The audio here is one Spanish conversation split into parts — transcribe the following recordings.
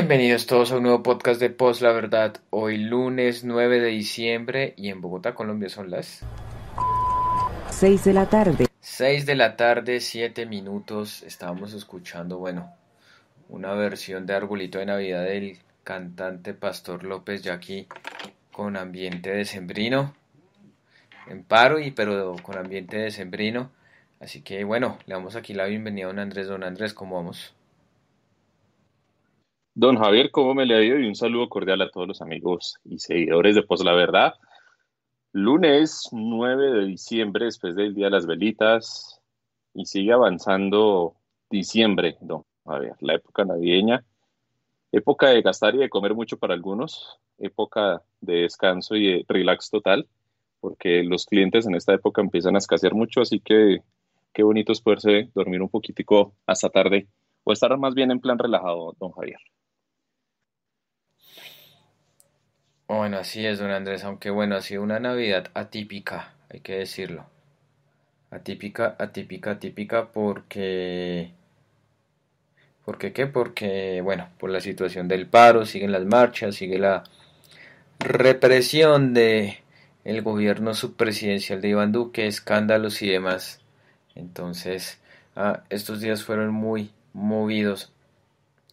Bienvenidos todos a un nuevo podcast de Post La Verdad. Hoy lunes 9 de diciembre y en Bogotá, Colombia son las 6 de la tarde. 6 de la tarde, 7 minutos. Estábamos escuchando, bueno, una versión de Arbolito de Navidad del cantante Pastor López ya aquí con ambiente de sembrino En paro y pero con ambiente de sembrino Así que bueno, le damos aquí la bienvenida a don Andrés. Don Andrés, ¿cómo vamos? Don Javier, ¿cómo me le ha ido? Y un saludo cordial a todos los amigos y seguidores de pos pues la Verdad. Lunes 9 de diciembre, después del Día de las Velitas, y sigue avanzando diciembre, don Javier, la época navideña, época de gastar y de comer mucho para algunos, época de descanso y de relax total, porque los clientes en esta época empiezan a escasear mucho, así que qué bonito es poderse dormir un poquitico hasta tarde, o estar más bien en plan relajado, don Javier. Bueno, así es, don Andrés, aunque bueno, ha sido una Navidad atípica, hay que decirlo. Atípica, atípica, atípica porque... ¿Por qué qué? Porque, bueno, por la situación del paro, siguen las marchas, sigue la represión de el gobierno subpresidencial de Iván Duque, escándalos y demás. Entonces, ah, estos días fueron muy movidos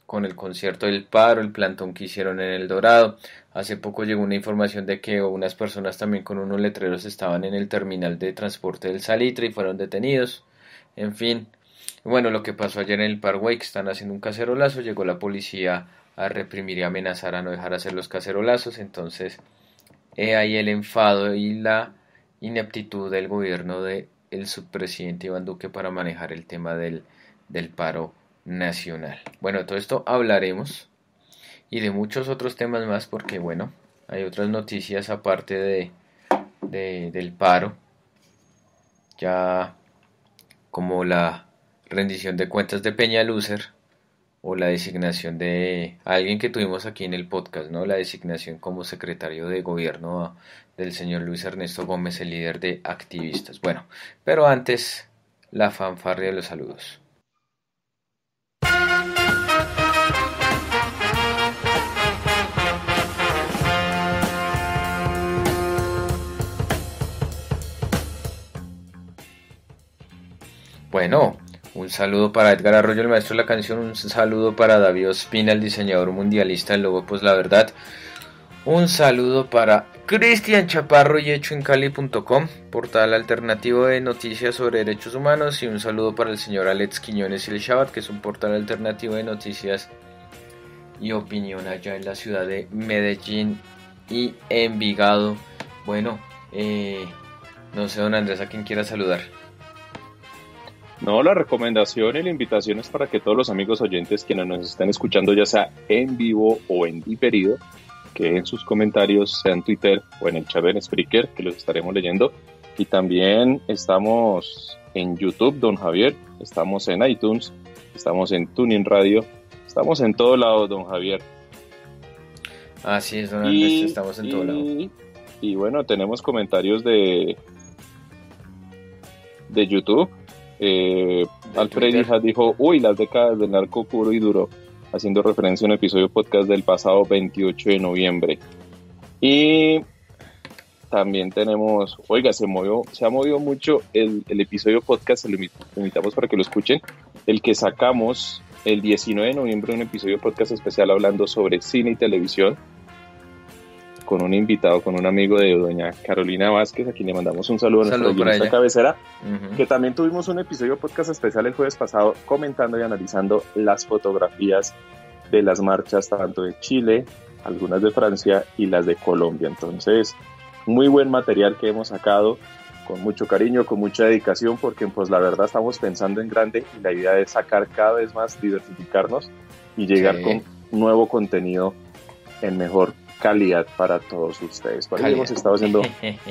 con el concierto del paro, el plantón que hicieron en El Dorado. Hace poco llegó una información de que unas personas también con unos letreros estaban en el terminal de transporte del Salitre y fueron detenidos. En fin, bueno, lo que pasó ayer en el Parque que están haciendo un cacerolazo, llegó la policía a reprimir y amenazar a no dejar hacer los cacerolazos, entonces he ahí el enfado y la ineptitud del gobierno del subpresidente Iván Duque para manejar el tema del, paro nacional. Bueno, todo esto hablaremos y de muchos otros temas más porque bueno, hay otras noticias aparte de, del paro. Ya como la rendición de cuentas de Peña Lucer, o la designación de alguien que tuvimos aquí en el podcast, ¿no? La designación como secretario de gobierno del señor Luis Ernesto Gómez, el líder de activistas. Bueno, pero antes la fanfarria de los saludos. Bueno, un saludo para Edgar Arroyo, el maestro de la canción. Un saludo para David Ospina, el diseñador mundialista del lobo pues la verdad. Un saludo para Cristian Chaparro y hecho portal alternativo de noticias sobre derechos humanos. Y un saludo para el señor Alex Quiñones y el Shabbat, que es un portal alternativo de noticias y opinión allá en la ciudad de Medellín y Envigado. Bueno, eh, no sé, don Andrés, a quien quiera saludar. No, la recomendación y la invitación es para que todos los amigos oyentes quienes nos están escuchando, ya sea en vivo o en diferido, que en sus comentarios, sea en Twitter o en el chat en Spreaker, que los estaremos leyendo. Y también estamos en YouTube, don Javier, estamos en iTunes, estamos en Tuning Radio, estamos en todo lado, don Javier. Así es, don estamos en todo lado. Y bueno, tenemos comentarios de, de YouTube eh, Alfred dijo, uy, las décadas del narco puro y duro, haciendo referencia a un episodio podcast del pasado 28 de noviembre. Y también tenemos, oiga, se movió, se ha movido mucho el, el episodio podcast, se lo invitamos para que lo escuchen, el que sacamos el 19 de noviembre, un episodio podcast especial hablando sobre cine y televisión, con un invitado, con un amigo de doña Carolina Vázquez, a quien le mandamos un saludo, en a nuestra cabecera, que también tuvimos un episodio podcast especial el jueves pasado comentando y analizando las fotografías de las marchas tanto de Chile, algunas de Francia y las de Colombia. Entonces, muy buen material que hemos sacado con mucho cariño, con mucha dedicación, porque pues la verdad estamos pensando en grande y la idea es sacar cada vez más, diversificarnos y llegar con nuevo contenido en mejor calidad para todos ustedes. Por ahí hemos estado haciendo,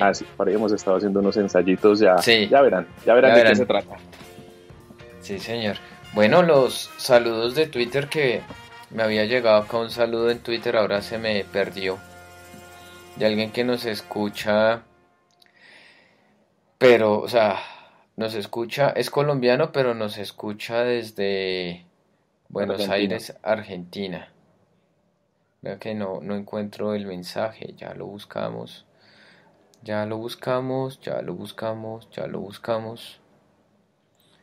así, ah, por estado haciendo unos ensayitos, ya, ya verán, ya verán de qué se trata. Sí, señor. Bueno, los saludos de Twitter que me había llegado acá un saludo en Twitter, ahora se me perdió. De alguien que nos escucha, pero, o sea, nos escucha, es colombiano, pero nos escucha desde Buenos Aires, Argentina. Vea que no, no encuentro el mensaje, ya lo buscamos. Ya lo buscamos, ya lo buscamos, ya lo buscamos.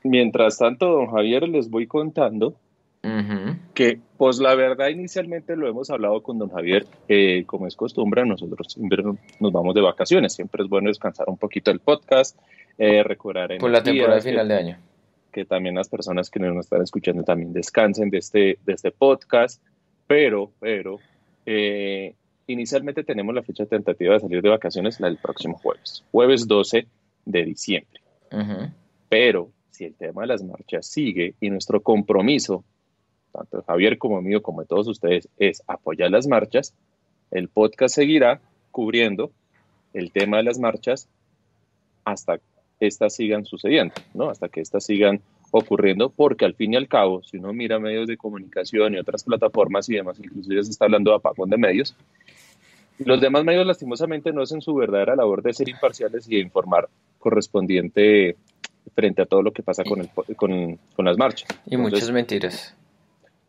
Mientras tanto, don Javier, les voy contando que, pues la verdad, inicialmente lo hemos hablado con don Javier, como es costumbre, nosotros siempre nos vamos de vacaciones, siempre es bueno descansar un poquito el podcast, eh, en Por la temporada final de año. Que también las personas que nos están escuchando también descansen de este, de este podcast, pero, pero, eh, inicialmente tenemos la fecha tentativa de salir de vacaciones la del próximo jueves, jueves 12 de diciembre. Pero si el tema de las marchas sigue y nuestro compromiso, tanto de Javier como mío, como de todos ustedes, es apoyar las marchas, el podcast seguirá cubriendo el tema de las marchas hasta estas sigan sucediendo, ¿no? Hasta que estas sigan ocurriendo, porque al fin y al cabo, si uno mira medios de comunicación y otras plataformas y demás, inclusive se está hablando de apagón de medios, los demás medios lastimosamente no hacen su verdadera labor de ser imparciales y de informar correspondiente frente a todo lo que pasa con, con, las marchas. Y muchas mentiras.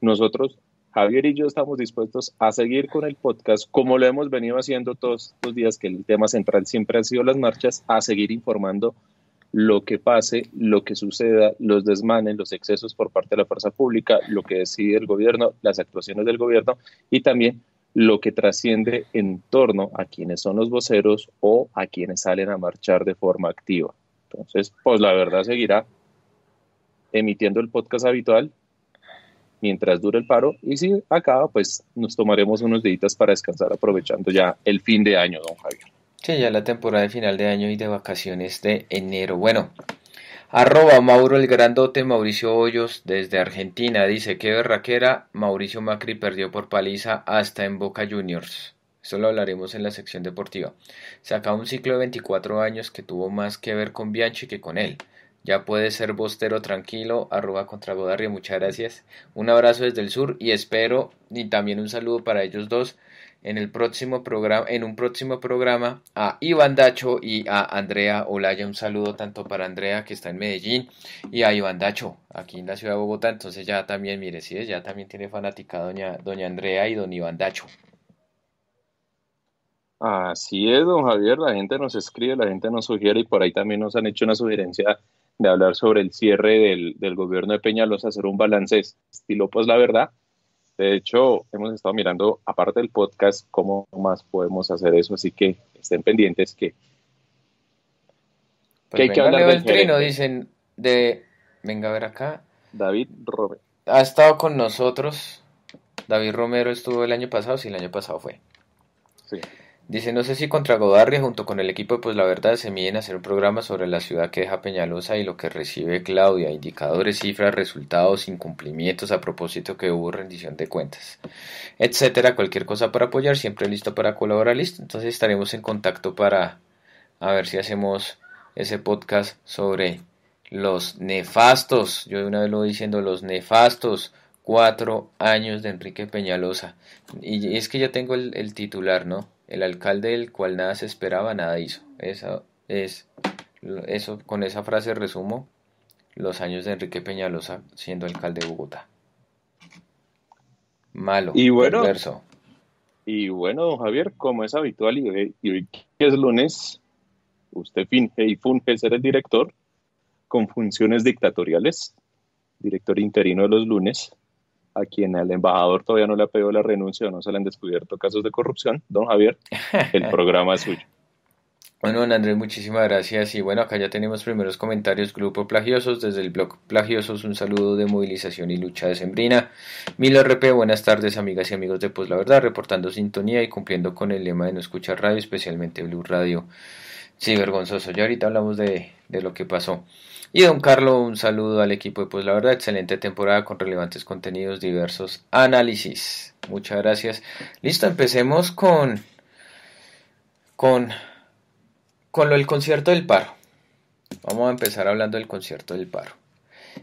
Nosotros, Javier y yo, estamos dispuestos a seguir con el podcast como lo hemos venido haciendo todos los días, que el tema central siempre han sido las marchas, a seguir informando lo que pase, lo que suceda, los desmanes, los excesos por parte de la fuerza pública, lo que decide el gobierno, las actuaciones del gobierno y también lo que trasciende en torno a quienes son los voceros o a quienes salen a marchar de forma activa. Entonces, pues la verdad seguirá emitiendo el podcast habitual mientras dure el paro y si acaba, pues nos tomaremos unos deditos para descansar aprovechando ya el fin de año, don Javier. Sí, ya la temporada de final de año y de vacaciones de enero. Bueno, arroba Mauro el Grandote, Mauricio Hoyos desde Argentina. Dice que berraquera, Mauricio Macri perdió por paliza hasta en Boca Juniors. Eso lo hablaremos en la sección deportiva. Se acaba un ciclo de 24 años que tuvo más que ver con Bianchi que con él. Ya puede ser bostero tranquilo, arroba contra muchas gracias. Un abrazo desde el sur y espero, y también un saludo para ellos dos, en, el próximo programa, en un próximo programa a Iván Dacho y a Andrea Olaya. Un saludo tanto para Andrea que está en Medellín y a Iván Dacho aquí en la ciudad de Bogotá. Entonces ya también, mire, sí, ya también tiene fanática doña, doña Andrea y don Iván Dacho. Así es, don Javier, la gente nos escribe, la gente nos sugiere y por ahí también nos han hecho una sugerencia de hablar sobre el cierre del, del gobierno de Peñalosa, hacer un balance estilo, pues la verdad, de hecho, hemos estado mirando, aparte del podcast, cómo más podemos hacer eso. Así que estén pendientes que, pues que hay que hablar del trino, dicen de... Venga a ver acá. David Romero. Ha estado con nosotros. David Romero estuvo el año pasado, sí, el año pasado fue. Sí. Dice, no sé si contra Godarria junto con el equipo, pues la verdad se miden a hacer un programa sobre la ciudad que deja Peñalosa y lo que recibe Claudia, indicadores, cifras, resultados, incumplimientos, a propósito que hubo rendición de cuentas, etcétera, cualquier cosa para apoyar, siempre listo para colaborar, listo. Entonces estaremos en contacto para a ver si hacemos ese podcast sobre los nefastos, yo de una vez lo voy diciendo, los nefastos cuatro años de Enrique Peñalosa. Y es que ya tengo el, titular, ¿no? El alcalde del cual nada se esperaba, nada hizo. Eso es, eso, con esa frase resumo los años de Enrique Peñalosa siendo alcalde de Bogotá. Malo, y bueno, Y bueno, don Javier, como es habitual y, eh, hoy es lunes, usted finge y funge ser el director con funciones dictatoriales, director interino de los lunes a quien el embajador todavía no le ha pedido la renuncia o no se le han descubierto casos de corrupción, don Javier, el programa es suyo. Bueno, don Andrés, muchísimas gracias. Y bueno, acá ya tenemos primeros comentarios. Grupo Plagiosos, desde el blog Plagiosos, un saludo de movilización y lucha de Sembrina. Milo RP, buenas tardes, amigas y amigos de Pues la Verdad, reportando sintonía y cumpliendo con el lema de no escuchar radio, especialmente Blue Radio. Sí, vergonzoso. Ya ahorita hablamos de, de lo que pasó. Y don Carlos, un saludo al equipo de Pues la Verdad, excelente temporada con relevantes contenidos, diversos análisis. Muchas gracias. Listo, empecemos con con con lo del concierto del paro. Vamos a empezar hablando del concierto del paro.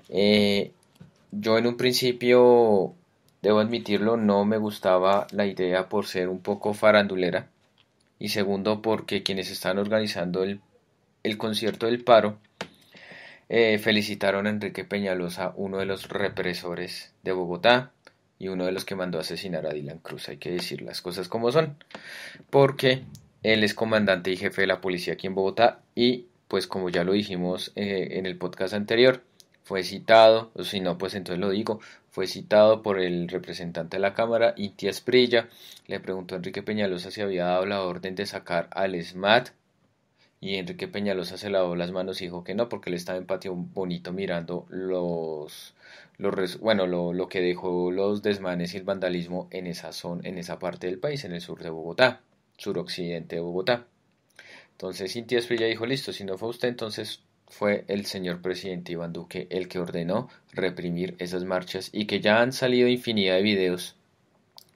Eh, yo en un principio, debo admitirlo, no me gustaba la idea por ser un poco farandulera y segundo porque quienes están organizando el, el concierto del paro eh, felicitaron a Enrique Peñalosa, uno de los represores de Bogotá y uno de los que mandó a asesinar a Dylan Cruz, hay que decir las cosas como son, porque él es comandante y jefe de la policía aquí en Bogotá y pues como ya lo dijimos eh, en el podcast anterior, fue citado, o si no, pues entonces lo digo, fue citado por el representante de la Cámara, Inti Esprilla, le preguntó a Enrique Peñalosa si había dado la orden de sacar al SMAT y Enrique Peñalosa se lavó las manos y dijo que no, porque le estaba en patio bonito mirando los, los bueno, lo, que dejó los desmanes y el vandalismo en esa zona, en esa parte del país, en el sur de Bogotá, suroccidente de Bogotá. Entonces Cintia ya dijo, listo, si no fue usted, entonces fue el señor presidente Iván Duque el que ordenó reprimir esas marchas y que ya han salido infinidad de videos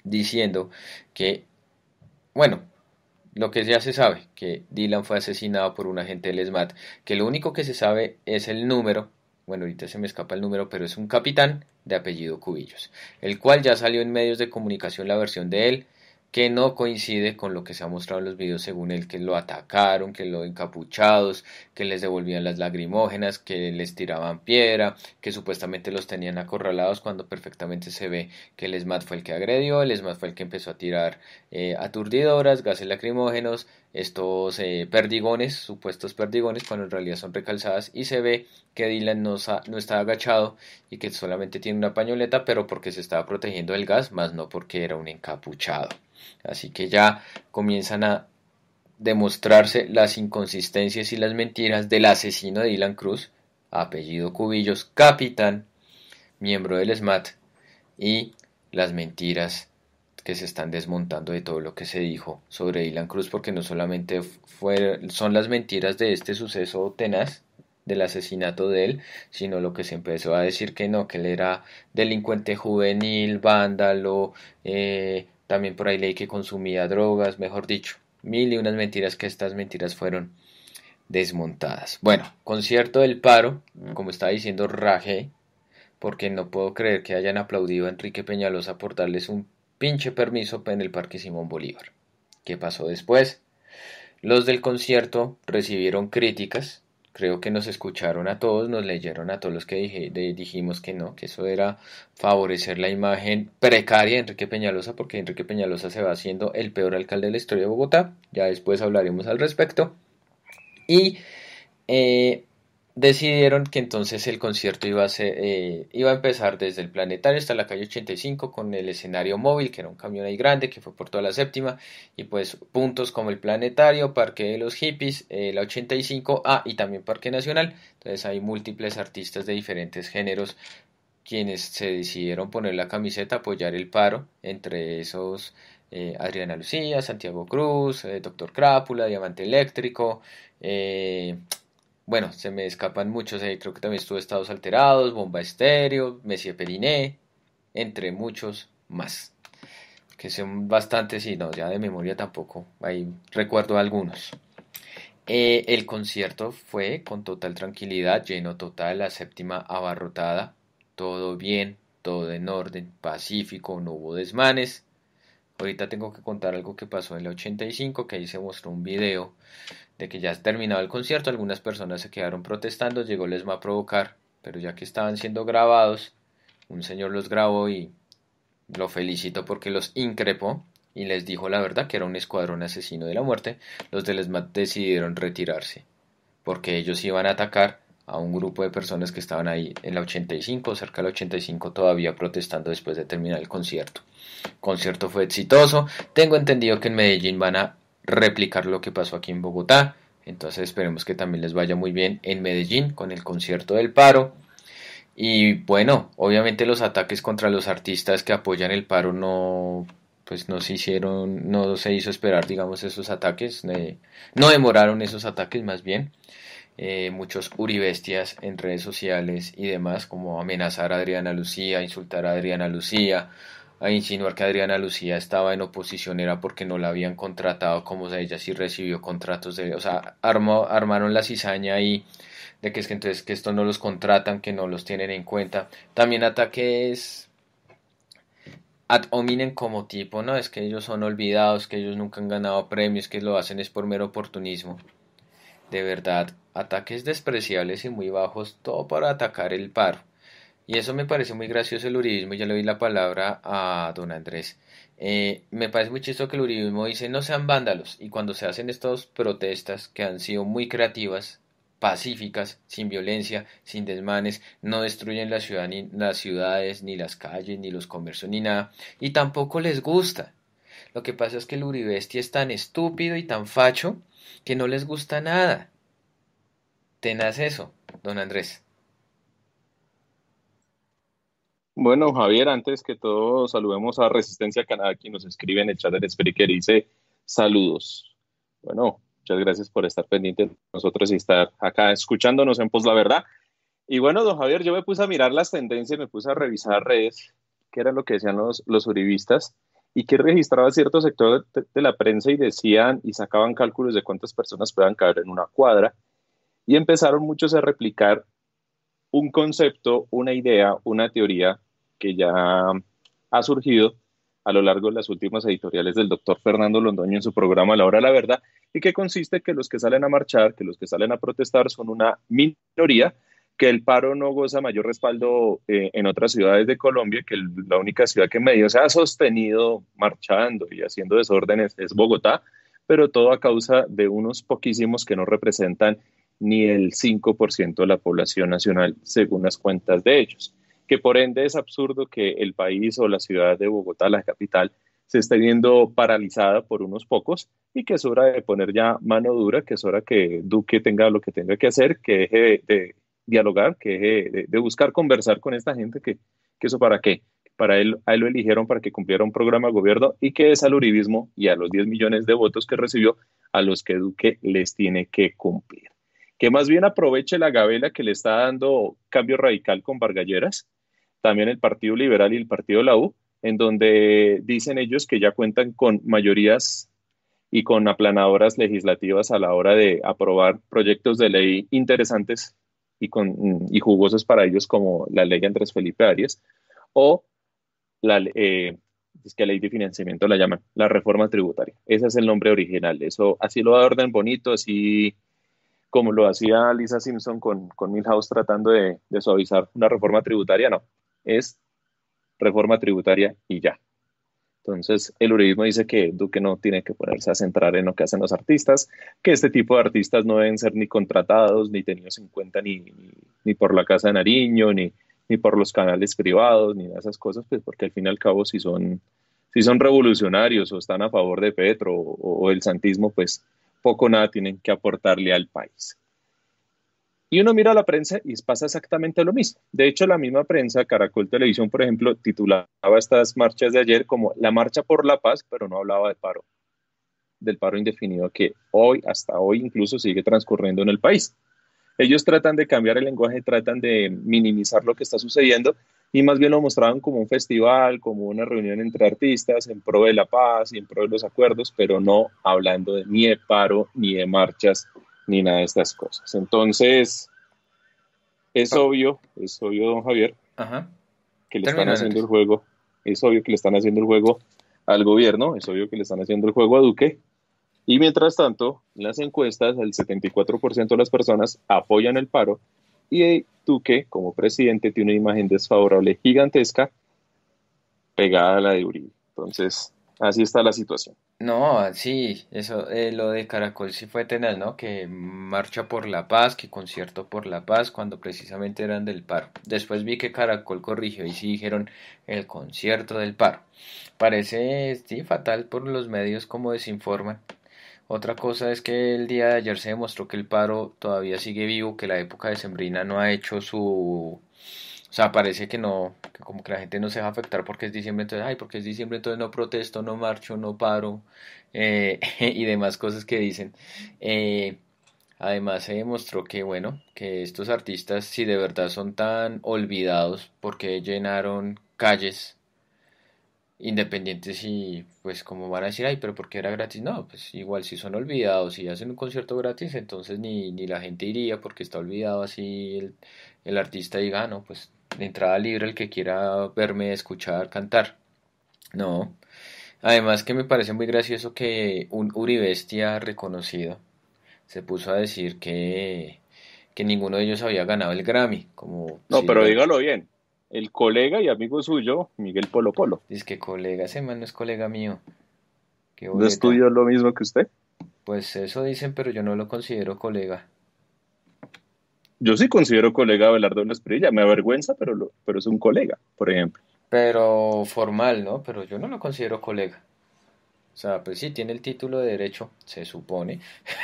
diciendo que, bueno, lo que ya se sabe, que Dylan fue asesinado por un agente del SMAT, que lo único que se sabe es el número, bueno, ahorita se me escapa el número, pero es un capitán de apellido Cubillos, el cual ya salió en medios de comunicación la versión de él, que no coincide con lo que se ha mostrado en los videos según el que lo atacaron, que lo encapuchados, que les devolvían las lagrimógenas, que les tiraban piedra, que supuestamente los tenían acorralados cuando perfectamente se ve que el ESMAD fue el que agredió, el SMAT fue el que empezó a tirar eh, aturdidoras, gases lacrimógenos, estos eh, perdigones, supuestos perdigones, cuando en realidad son recalzadas y se ve que Dylan no, no está agachado y que solamente tiene una pañoleta, pero porque se estaba protegiendo del gas, más no porque era un encapuchado. Así que ya comienzan a demostrarse las inconsistencias y las mentiras del asesino de Dylan Cruz, apellido Cubillos, capitán, miembro del SMAT, y las mentiras que se están desmontando de todo lo que se dijo sobre Dylan Cruz, porque no solamente fue, son las mentiras de este suceso tenaz del asesinato de él, sino lo que se empezó a decir que no, que él era delincuente juvenil, vándalo, eh, también por ahí leí que consumía drogas, mejor dicho, mil y unas mentiras que estas mentiras fueron desmontadas. Bueno, concierto del paro, mm. como está diciendo Rage, porque no puedo creer que hayan aplaudido a Enrique Peñalosa por darles un pinche permiso en el Parque Simón Bolívar. ¿Qué pasó después? Los del concierto recibieron críticas creo que nos escucharon a todos, nos leyeron a todos los que dijimos que no, que eso era favorecer la imagen precaria de Enrique Peñalosa, porque Enrique Peñalosa se va haciendo el peor alcalde de la historia de Bogotá, ya después hablaremos al respecto. Y eh, decidieron que entonces el concierto iba a, eh, iba a empezar desde el planetario hasta la calle 85 con el escenario móvil, que era un camión ahí grande que fue por toda la séptima, y pues puntos como el planetario, Parque de los Hippies, eh, la 85A ah, y también Parque Nacional. Entonces hay múltiples artistas de diferentes géneros quienes se decidieron poner la camiseta, apoyar el paro, entre esos eh, Adriana Lucía, Santiago Cruz, Doctor Crápula, Diamante Eléctrico, bueno, se me escapan muchos, ahí creo que también estuvo Estados Alterados, Bomba Estéreo, Messi Periné, entre muchos más, que son bastantes y no, ya de memoria tampoco, ahí recuerdo algunos. Eh, el concierto fue con total tranquilidad, lleno total, la séptima abarrotada, todo bien, todo en orden, pacífico, no hubo desmanes, Ahorita tengo que contar algo que pasó en el 85, que ahí se mostró un video de que ya terminado el concierto, algunas personas se quedaron protestando, llegó el a provocar, pero ya que estaban siendo grabados, un señor los grabó y lo felicito porque los increpó y les dijo la verdad que era un escuadrón asesino de la muerte, los de lesma decidieron retirarse, porque ellos iban a atacar a un grupo de personas que estaban ahí en la 85, cerca de la 85 todavía protestando después de terminar el concierto. El concierto fue exitoso, tengo entendido que en Medellín van a replicar lo que pasó aquí en Bogotá, entonces esperemos que también les vaya muy bien en Medellín con el concierto del paro. Y bueno, obviamente los ataques contra los artistas que apoyan el paro no pues no se hicieron, no se hizo esperar, digamos, esos ataques, no demoraron esos ataques más bien. Eh, muchos uribestias en redes sociales y demás, como amenazar a Adriana Lucía, insultar a Adriana Lucía, a insinuar que Adriana Lucía estaba en oposición era porque no la habían contratado como ella si recibió contratos de, o sea, armó, armaron la cizaña ahí de que es que entonces que esto no los contratan, que no los tienen en cuenta. También ataques ad hominem como tipo, no, es que ellos son olvidados, que ellos nunca han ganado premios, que lo hacen es por mero oportunismo. De verdad, ataques despreciables y muy bajos, todo para atacar el paro. Y eso me parece muy gracioso el uribismo, ya le doy la palabra a don Andrés. Eh, me parece muy chistoso que el uribismo dice no sean vándalos y cuando se hacen estas protestas que han sido muy creativas, pacíficas, sin violencia, sin desmanes, no destruyen la ciudad, ni las ciudades, ni las calles, ni los comercios, ni nada, y tampoco les gusta. Lo que pasa es que el uribesti es tan estúpido y tan facho que no les gusta nada. Tenés eso, don Andrés. Bueno, Javier, antes que todo, saludemos a Resistencia Canadá, quien nos escribe en el chat del Spreaker y dice saludos. Bueno, muchas gracias por estar pendiente de nosotros y estar acá escuchándonos en pos La Verdad. Y bueno, don Javier, yo me puse a mirar las tendencias, me puse a revisar redes, que era lo que decían los, los uribistas, y que registraba cierto sector de, la prensa y decían y sacaban cálculos de cuántas personas puedan caer en una cuadra y empezaron muchos a replicar un concepto, una idea, una teoría que ya ha surgido a lo largo de las últimas editoriales del doctor Fernando Londoño en su programa La Hora de la Verdad, y que consiste que los que salen a marchar, que los que salen a protestar son una minoría, que el paro no goza mayor respaldo eh, en otras ciudades de Colombia, que la única ciudad que medio se ha sostenido marchando y haciendo desórdenes es Bogotá, pero todo a causa de unos poquísimos que no representan ni el 5% de la población nacional, según las cuentas de ellos. Que por ende es absurdo que el país o la ciudad de Bogotá, la capital, se esté viendo paralizada por unos pocos y que es hora de poner ya mano dura, que es hora que Duque tenga lo que tenga que hacer, que deje de, dialogar, que deje de, buscar conversar con esta gente, que, eso para qué. Para él, a él lo eligieron para que cumpliera un programa de gobierno y que es al uribismo y a los 10 millones de votos que recibió a los que Duque les tiene que cumplir que más bien aproveche la gabela que le está dando cambio radical con Vargalleras, también el Partido Liberal y el Partido La U, en donde dicen ellos que ya cuentan con mayorías y con aplanadoras legislativas a la hora de aprobar proyectos de ley interesantes y, con, jugosos para ellos como la ley Andrés Felipe Arias o la, eh, ley de financiamiento la llaman, la reforma tributaria. Ese es el nombre original. Eso así lo da orden bonito, así como lo hacía Lisa Simpson con, con Milhouse tratando de, de suavizar una reforma tributaria, no, es reforma tributaria y ya. Entonces, el uribismo dice que Duque no tiene que ponerse a centrar en lo que hacen los artistas, que este tipo de artistas no deben ser ni contratados, ni tenidos en cuenta ni, ni, por la Casa de Nariño, ni, ni por los canales privados, ni de esas cosas, pues porque al fin y al cabo si son, si son revolucionarios o están a favor de Petro o, o el santismo, pues poco nada tienen que aportarle al país. Y uno mira la prensa y pasa exactamente lo mismo. De hecho, la misma prensa, Caracol Televisión, por ejemplo, titulaba estas marchas de ayer como la marcha por la paz, pero no hablaba de paro, del paro indefinido que hoy, hasta hoy incluso, sigue transcurriendo en el país. Ellos tratan de cambiar el lenguaje, tratan de minimizar lo que está sucediendo y más bien lo mostraban como un festival, como una reunión entre artistas en pro de la paz y en pro de los acuerdos, pero no hablando de, ni de paro, ni de marchas, ni nada de estas cosas. Entonces, es ah. obvio, es obvio, don Javier, que le están haciendo el juego, es obvio que le están haciendo el juego al gobierno, es obvio que le están haciendo el juego a Duque, y mientras tanto, las encuestas, el 74% de las personas apoyan el paro y que, como presidente, tiene una imagen desfavorable gigantesca pegada a la de Uribe. Entonces, así está la situación. No, sí, eso, eh, lo de Caracol sí fue tenaz, ¿no? Que marcha por la paz, que concierto por la paz, cuando precisamente eran del paro. Después vi que Caracol corrigió y sí dijeron el concierto del paro. Parece, sí, fatal por los medios como desinforman. Otra cosa es que el día de ayer se demostró que el paro todavía sigue vivo, que la época de Sembrina no ha hecho su... O sea, parece que no, que como que la gente no se va a afectar porque es diciembre, entonces, ay, porque es diciembre, entonces no protesto, no marcho, no paro eh, y demás cosas que dicen. Eh, además se demostró que, bueno, que estos artistas, si de verdad son tan olvidados, porque llenaron calles independientes y pues como van a decir, ay, pero porque era gratis? No, pues igual si son olvidados y hacen un concierto gratis, entonces ni, la gente iría porque está olvidado así el, artista diga, ah, no, pues de entrada libre el que quiera verme, escuchar, cantar. No. Además que me parece muy gracioso que un Uribestia reconocido se puso a decir que, ninguno de ellos había ganado el Grammy. Como no, pero dígalo bien el colega y amigo suyo, Miguel Polo Polo. Dice que colega, ese man no es colega mío. ¿No estudia lo mismo que usted? Pues eso dicen, pero yo no lo considero colega. Yo sí considero colega a Belardo Esprilla, me avergüenza, pero, pero es un colega, por ejemplo. Pero formal, ¿no? Pero yo no lo considero colega. O sea, pues sí, tiene el título de derecho, se supone.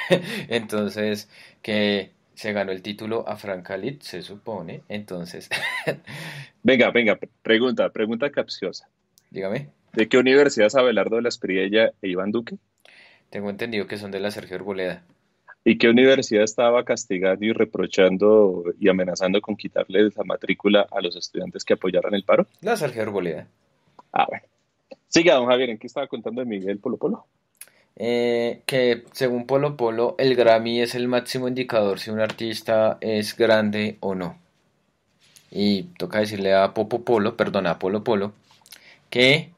Entonces, que se ganó el título a Frank se supone, entonces... venga, venga, pregunta, pregunta capciosa. Dígame. ¿De qué universidad es Abelardo de la Espriella e Iván Duque? Tengo entendido que son de la Sergio Arboleda. ¿Y qué universidad estaba castigando y reprochando y amenazando con quitarle la matrícula a los estudiantes que apoyaran el paro? La Sergio Arboleda. Ah, bueno. Siga, don Javier, ¿en qué estaba contando de Miguel Polo Polo? Eh, que según Polo Polo el Grammy es el máximo indicador si un artista es grande o no. Y toca decirle a Popo Polo, perdón, a Polo Polo, que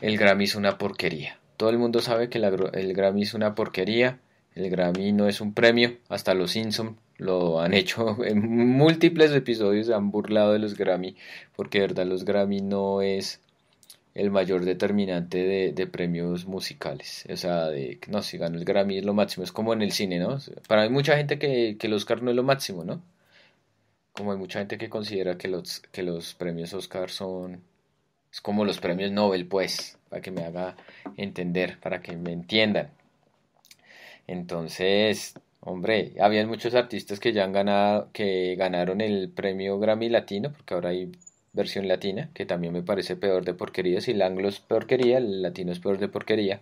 el Grammy es una porquería. Todo el mundo sabe que el Grammy es una porquería, el Grammy no es un premio, hasta los Simpson lo han hecho en múltiples episodios, se han burlado de los Grammy, porque de verdad los Grammy no es el mayor determinante de, premios musicales. O sea, de no, si gano el Grammy es lo máximo. Es como en el cine, ¿no? Para mí, mucha gente que, que el Oscar no es lo máximo, ¿no? Como hay mucha gente que considera que los, que los premios Oscar son. Es como los premios Nobel, pues, para que me haga entender, para que me entiendan. Entonces, Hombre, habían muchos artistas que ya han ganado, que ganaron el premio Grammy Latino, porque ahora hay versión latina, que también me parece peor de porquería. Si el anglo es porquería, el latino es peor de porquería.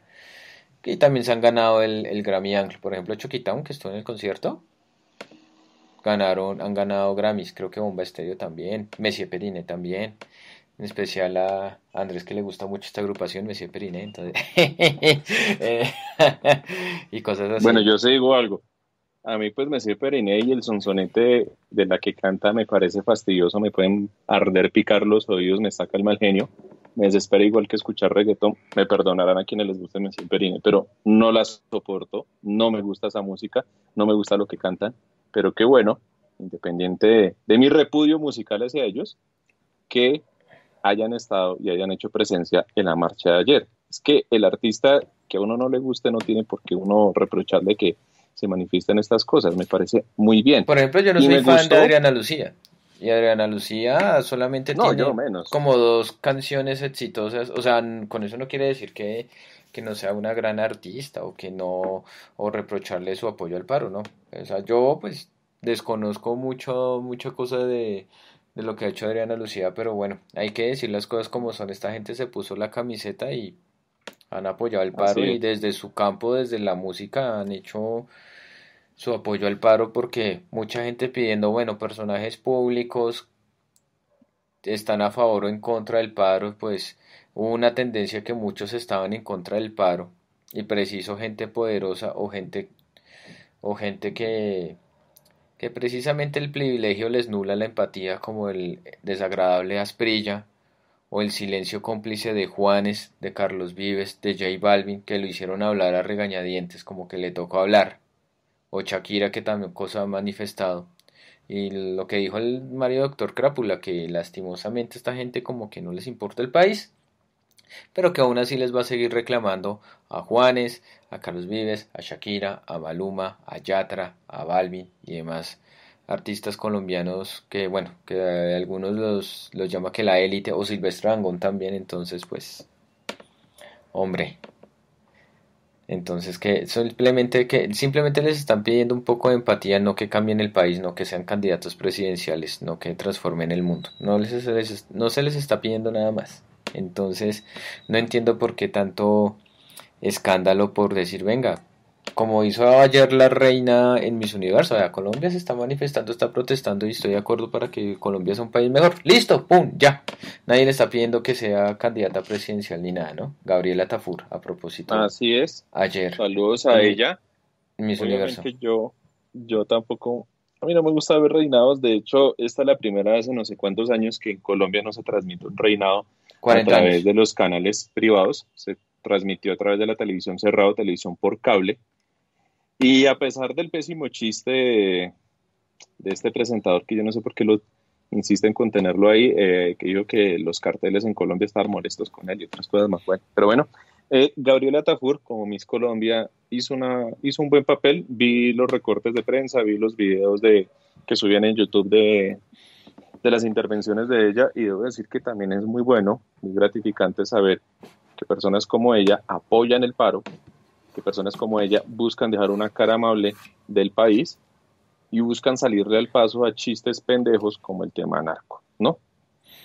Y también se han ganado el, el Grammy Anglo. Por ejemplo, choquita que estuvo en el concierto, ganaron, han ganado Grammys. Creo que Bomba Estéreo también, Messi Perine también. En especial a Andrés, que le gusta mucho esta agrupación, Messi Perine. Entonces, eh, y cosas así. Bueno, yo sé digo algo a mí pues me sirve Periné y el sonsonete de, la que canta me parece fastidioso, me pueden arder, picar los oídos, me saca el mal genio, me desespera igual que escuchar reggaetón, me perdonarán a quienes les guste me Periné, pero no la soporto, no me gusta esa música, no me gusta lo que cantan, pero qué bueno, independiente de, de mi repudio musical hacia ellos, que hayan estado y hayan hecho presencia en la marcha de ayer. Es que el artista que a uno no le guste no tiene por qué uno reprocharle que se manifiestan estas cosas. Me parece muy bien. Por ejemplo, yo no soy fan de Adriana Lucía. Y Adriana Lucía solamente no, tiene menos. como dos canciones exitosas. O sea, con eso no quiere decir que, no sea una gran artista o que no, o reprocharle su apoyo al paro, ¿no? O sea, yo pues desconozco mucho, mucha cosa de, de lo que ha hecho Adriana Lucía, pero bueno, hay que decir las cosas como son. Esta gente se puso la camiseta y han apoyado el paro y desde su campo, desde la música, han hecho su apoyo al paro porque mucha gente pidiendo, bueno, personajes públicos están a favor o en contra del paro, pues hubo una tendencia que muchos estaban en contra del paro y preciso gente poderosa o gente o gente que que precisamente el privilegio les nula la empatía como el desagradable Asprilla o el silencio cómplice de Juanes, de Carlos Vives, de J Balvin, que lo hicieron hablar a regañadientes como que le tocó hablar, o Shakira, que también cosa ha manifestado, y lo que dijo el Mario Doctor Crápula, que lastimosamente esta gente como que no les importa el país, pero que aún así les va a seguir reclamando a Juanes, a Carlos Vives, a Shakira, a Maluma, a Yatra, a Balvin y demás artistas colombianos que, bueno, que algunos los, los llama que la élite o Silvestre Angón también, entonces pues, hombre. Entonces que simplemente que simplemente les están pidiendo un poco de empatía, no que cambien el país, no que sean candidatos presidenciales, no que transformen el mundo. No les no se les está pidiendo nada más. Entonces, no entiendo por qué tanto escándalo por decir, venga, como hizo ayer la reina en mis Universo, Colombia se está manifestando, está protestando y estoy de acuerdo para que Colombia sea un país mejor. Listo, pum, ya. Nadie le está pidiendo que sea candidata presidencial ni nada, ¿no? Gabriela Tafur, a propósito. Así es. Ayer. Saludos a ella. Miss Universo. Yo, yo tampoco, a mí no me gusta ver reinados, de hecho, esta es la primera vez en no sé cuántos años que en Colombia no se transmite un reinado a través de los canales privados, se transmitió a través de la televisión cerrada, televisión por cable. Y a pesar del pésimo chiste de, este presentador, que yo no sé por qué lo insisten con tenerlo ahí, eh, que dijo que los carteles en Colombia estaban molestos con él y otras cosas más. buenas. pero bueno, eh, Gabriela Tafur, como Miss Colombia, hizo, una, hizo un buen papel. Vi los recortes de prensa, vi los videos de, que subían en YouTube de, de las intervenciones de ella y debo decir que también es muy bueno, muy gratificante saber que personas como ella apoyan el paro, que personas como ella buscan dejar una cara amable del país y buscan salirle al paso a chistes pendejos como el tema narco, ¿no?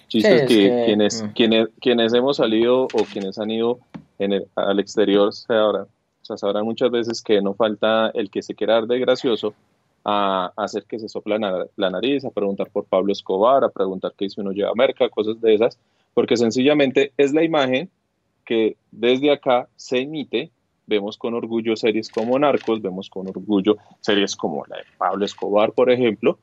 Chistes que, Quienes, mm. quienes, quienes hemos salido o quienes han ido en al exterior sabrán, o sea, sabrán muchas veces que no falta el que se quiera dar de gracioso a, hacer que se sopla la nariz, a preguntar por Pablo Escobar, a preguntar qué hizo uno lleva merca, cosas de esas, porque sencillamente es la imagen que desde acá se emite vemos con orgullo series como Narcos, vemos con orgullo series como la de Pablo Escobar, por ejemplo.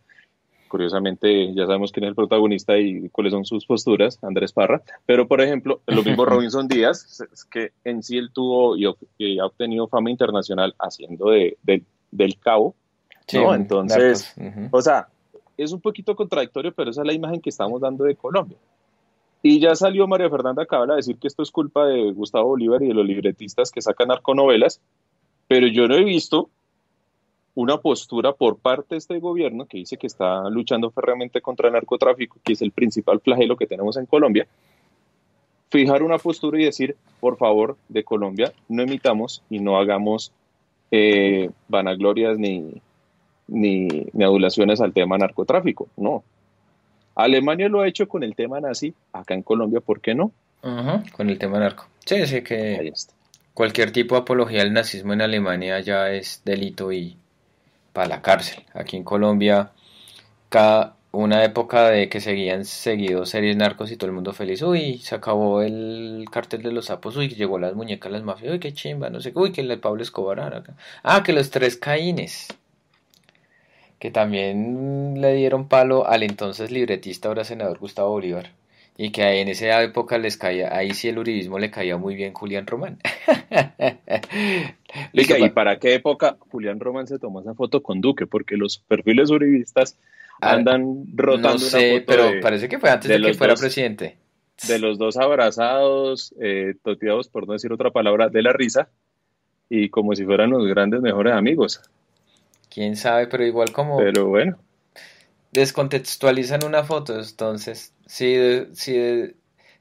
Curiosamente, ya sabemos quién es el protagonista y cuáles son sus posturas, Andrés Parra. Pero, por ejemplo, lo mismo Robinson Díaz, que en sí él tuvo y, ha obtenido fama internacional haciendo de, del cabo. ¿no? Entonces, o sea, es un poquito contradictorio, pero esa es la imagen que estamos dando de Colombia. Y ya salió María Fernanda Cabal a decir que esto es culpa de Gustavo Bolívar y de los libretistas que sacan arconovelas, pero yo no he visto una postura por parte de este gobierno que dice que está luchando ferreamente contra el narcotráfico, que es el principal flagelo que tenemos en Colombia, fijar una postura y decir, por favor, de Colombia no emitamos y no hagamos eh, vanaglorias ni, ni adulaciones al tema narcotráfico. No, Alemania lo ha hecho con el tema nazi, acá en Colombia, ¿por qué no? con el tema narco. Sí, sí que cualquier tipo de apología al nazismo en Alemania ya es delito y para la cárcel. Aquí en Colombia, cada una época de que seguían seguidos series narcos y todo el mundo feliz, uy, se acabó el cartel de los sapos, uy, llegó las muñecas, las mafias, uy, qué chimba, no sé, uy, que el Pablo Escobar, acá. ah, que los tres caínes que también le dieron palo al entonces libretista, ahora senador Gustavo Bolívar, y que en esa época les caía, ahí sí el uribismo le caía muy bien Julián Román. ¿y para qué época Julián Román se tomó esa foto con Duque? Porque los perfiles uribistas ah, andan rotando no pero parece que fue antes de, que fuera presidente. De los dos abrazados, eh, toteados, por no decir otra palabra, de la risa, y como si fueran los grandes mejores amigos. Quién sabe, pero igual como. Pero bueno. Descontextualizan una foto, entonces. Si, si,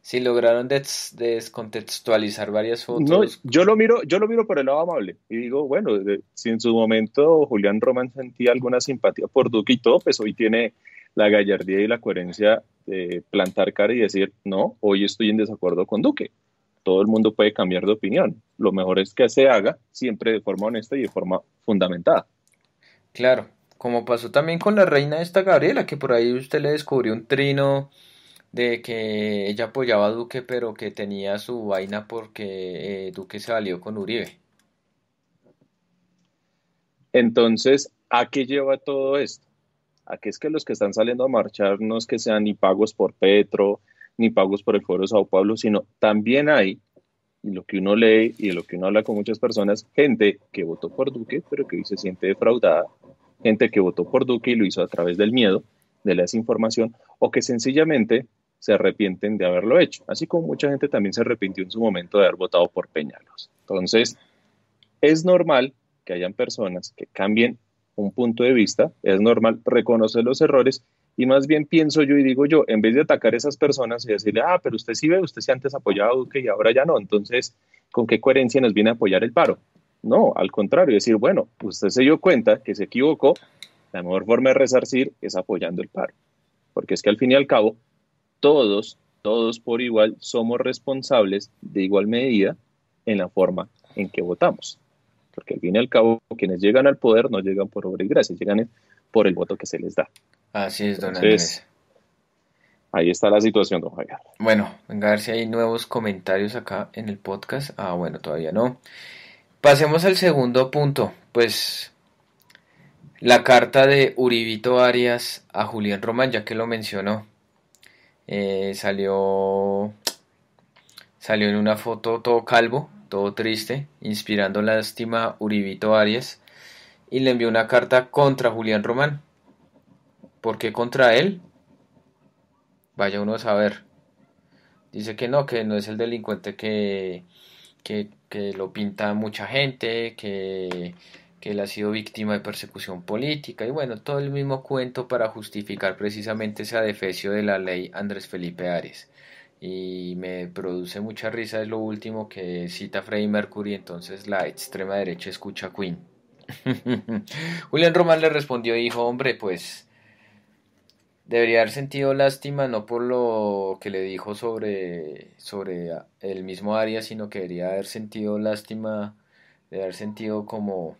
si lograron descontextualizar varias fotos. No, yo lo miro, yo lo miro por el lado amable. Y digo, bueno, si en su momento Julián Román sentía alguna simpatía por Duque y todo, pues hoy tiene la gallardía y la coherencia de plantar cara y decir, no, hoy estoy en desacuerdo con Duque. Todo el mundo puede cambiar de opinión. Lo mejor es que se haga siempre de forma honesta y de forma fundamentada. Claro, como pasó también con la reina esta Gabriela, que por ahí usted le descubrió un trino de que ella apoyaba a Duque, pero que tenía su vaina porque eh, Duque se valió con Uribe. Entonces, ¿a qué lleva todo esto? ¿A qué es que los que están saliendo a marchar no es que sean ni pagos por Petro, ni pagos por el Foro de Sao Paulo, sino también hay y lo que uno lee y de lo que uno habla con muchas personas, gente que votó por Duque, pero que hoy se siente defraudada, gente que votó por Duque y lo hizo a través del miedo, de la desinformación, o que sencillamente se arrepienten de haberlo hecho, así como mucha gente también se arrepintió en su momento de haber votado por Peñalos. Entonces, es normal que hayan personas que cambien un punto de vista, es normal reconocer los errores y más bien pienso yo y digo yo, en vez de atacar a esas personas y decirle, ah, pero usted sí ve, usted sí antes apoyaba a Duque y ahora ya no, entonces, ¿con qué coherencia nos viene a apoyar el paro? No, al contrario, decir, bueno, usted se dio cuenta que se equivocó, la mejor forma de resarcir es apoyando el paro. Porque es que al fin y al cabo, todos, todos por igual, somos responsables de igual medida en la forma en que votamos. Porque al fin y al cabo, quienes llegan al poder no llegan por obra y gracia, llegan por el voto que se les da. Así es, don Andrés. Ahí está la situación, don Javier. Bueno, venga a ver si hay nuevos comentarios acá en el podcast. Ah, bueno, todavía no. Pasemos al segundo punto. Pues la carta de Uribito Arias a Julián Román, ya que lo mencionó. Eh, salió salió en una foto todo calvo, todo triste, inspirando lástima Uribito Arias, y le envió una carta contra Julián Román. ¿Por qué contra él? Vaya uno a saber. Dice que no, que no es el delincuente que, que, lo pinta mucha gente, que, que él ha sido víctima de persecución política y bueno, todo el mismo cuento para justificar precisamente ese adefesio de la ley Andrés Felipe Ares. y me produce mucha risa es lo último que cita Freddie Mercury, entonces la extrema derecha escucha a Queen. William Román le respondió y dijo, hombre, pues debería haber sentido lástima no por lo que le dijo sobre, sobre el mismo área, sino que debería haber sentido lástima, de haber sentido como,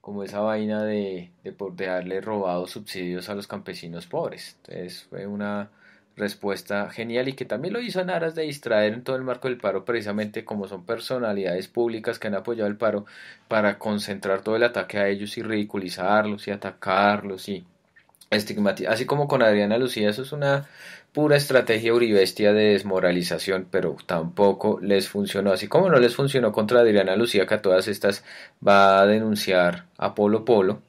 como esa vaina de, de por dejarle robado subsidios a los campesinos pobres. Entonces fue una respuesta genial y que también lo hizo en aras de distraer en todo el marco del paro precisamente como son personalidades públicas que han apoyado el paro para concentrar todo el ataque a ellos y ridiculizarlos y atacarlos y Así como con Adriana Lucía, eso es una pura estrategia uribestia de desmoralización, pero tampoco les funcionó. Así como no les funcionó contra Adriana Lucía, que a todas estas va a denunciar a Polo Polo.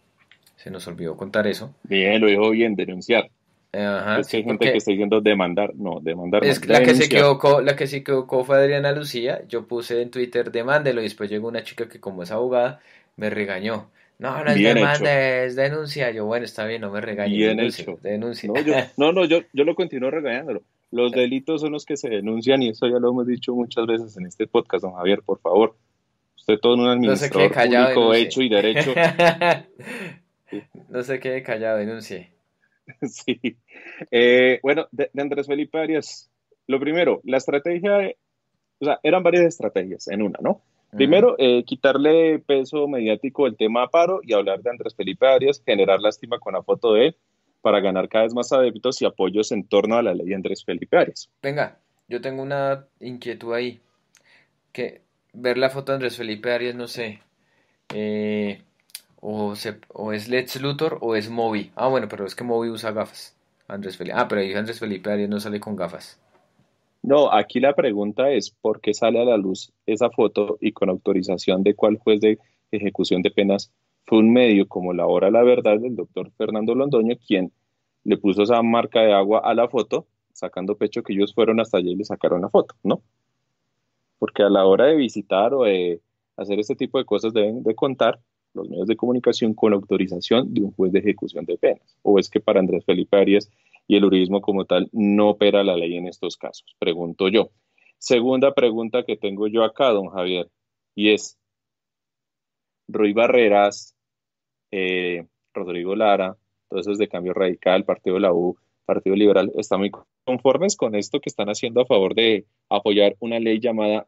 Se nos olvidó contar eso. Bien, lo dijo bien, denunciar. es que hay gente que está diciendo demandar, no, demandar. Es la que se equivocó, la que se equivocó fue Adriana Lucía. Yo puse en Twitter demandelo y después llegó una chica que como es abogada me regañó. No, no es demanda, es denuncia. Yo, bueno, está bien, no me regañe. Bien denuncia, Denuncia. No, yo, no, no, yo, yo lo continúo regañándolo. Los delitos son los que se denuncian y eso ya lo hemos dicho muchas veces en este podcast, don Javier, por favor. Usted todo un administrador no público hecho y derecho. No se quede callado, denuncie. Sí. Eh, bueno, de, de, Andrés Felipe Arias, lo primero, la estrategia, o sea, eran varias estrategias en una, ¿no? Primero, eh, quitarle peso mediático el tema paro y hablar de Andrés Felipe Arias, generar lástima con la foto de él para ganar cada vez más adeptos y apoyos en torno a la ley Andrés Felipe Arias. Venga, yo tengo una inquietud ahí, que ver la foto de Andrés Felipe Arias, no sé, eh, o, se, o es Let's Luthor o es Moby. Ah, bueno, pero es que Moby usa gafas. Andrés Felipe. Ah, pero ahí Andrés Felipe Arias no sale con gafas. No, aquí la pregunta es, ¿por qué sale a la luz esa foto y con autorización de cuál juez de ejecución de penas fue un medio como la hora la verdad del doctor Fernando Londoño quien le puso esa marca de agua a la foto, sacando pecho que ellos fueron hasta allí y le sacaron la foto, ¿no? Porque a la hora de visitar o de hacer este tipo de cosas deben de contar los medios de comunicación con autorización de un juez de ejecución de penas. ¿O es que para Andrés Felipe Arias y el uribismo como tal no opera la ley en estos casos, pregunto yo. Segunda pregunta que tengo yo acá, don Javier, y es, Rui Barreras, eh, Rodrigo Lara, entonces esos de Cambio Radical, Partido de la U, Partido Liberal, están muy conformes con esto que están haciendo a favor de apoyar una ley llamada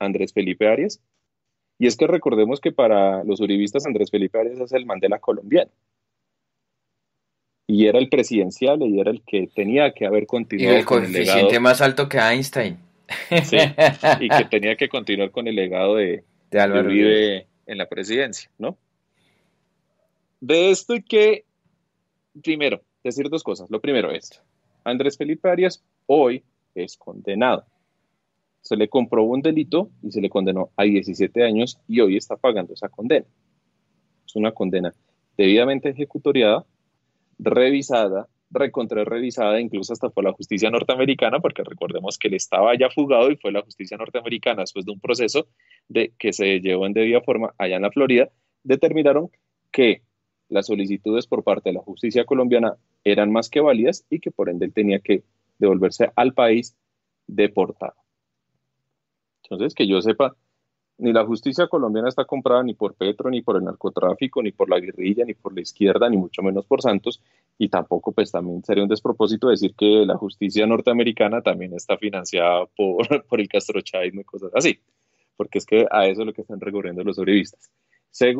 Andrés Felipe Arias. Y es que recordemos que para los uribistas Andrés Felipe Arias es el Mandela colombiano y era el presidencial y era el que tenía que haber continuado. el con el legado. más alto que Einstein. Sí, y que tenía que continuar con el legado de, de Álvaro en la presidencia, ¿no? De esto y que, primero, decir dos cosas. Lo primero es, Andrés Felipe Arias hoy es condenado. Se le comprobó un delito y se le condenó a 17 años y hoy está pagando esa condena. Es una condena debidamente ejecutoriada revisada, revisada incluso hasta fue la justicia norteamericana, porque recordemos que él estaba ya fugado y fue la justicia norteamericana después de un proceso de, que se llevó en debida forma allá en la Florida, determinaron que las solicitudes por parte de la justicia colombiana eran más que válidas y que por ende él tenía que devolverse al país deportado. Entonces, que yo sepa, ni la justicia colombiana está comprada ni por Petro, ni por el narcotráfico, ni por la guerrilla, ni por la izquierda, ni mucho menos por Santos, y tampoco pues también sería un despropósito decir que la justicia norteamericana también está financiada por, por el castrochavismo y cosas así, porque es que a eso es lo que están recurriendo los sobrevistas.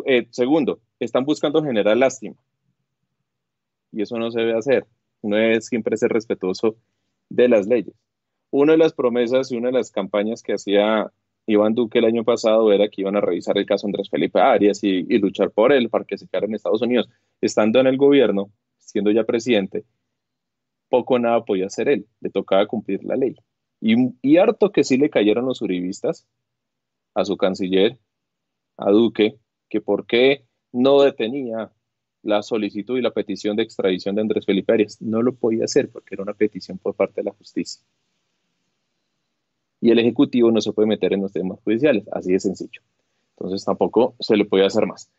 Eh, segundo, están buscando generar lástima, y eso no se debe hacer, no es siempre ser respetuoso de las leyes. Una de las promesas y una de las campañas que hacía Iván Duque el año pasado era que iban a revisar el caso Andrés Felipe Arias y, luchar por él para que se quedara en Estados Unidos. Estando en el gobierno, siendo ya presidente, poco o nada podía hacer él, le tocaba cumplir la ley. Y, y harto que sí le cayeron los uribistas a su canciller, a Duque, que por qué no detenía la solicitud y la petición de extradición de Andrés Felipe Arias. No lo podía hacer porque era una petición por parte de la justicia y el Ejecutivo no se puede meter en los temas judiciales, así de sencillo. Entonces tampoco se le puede hacer más.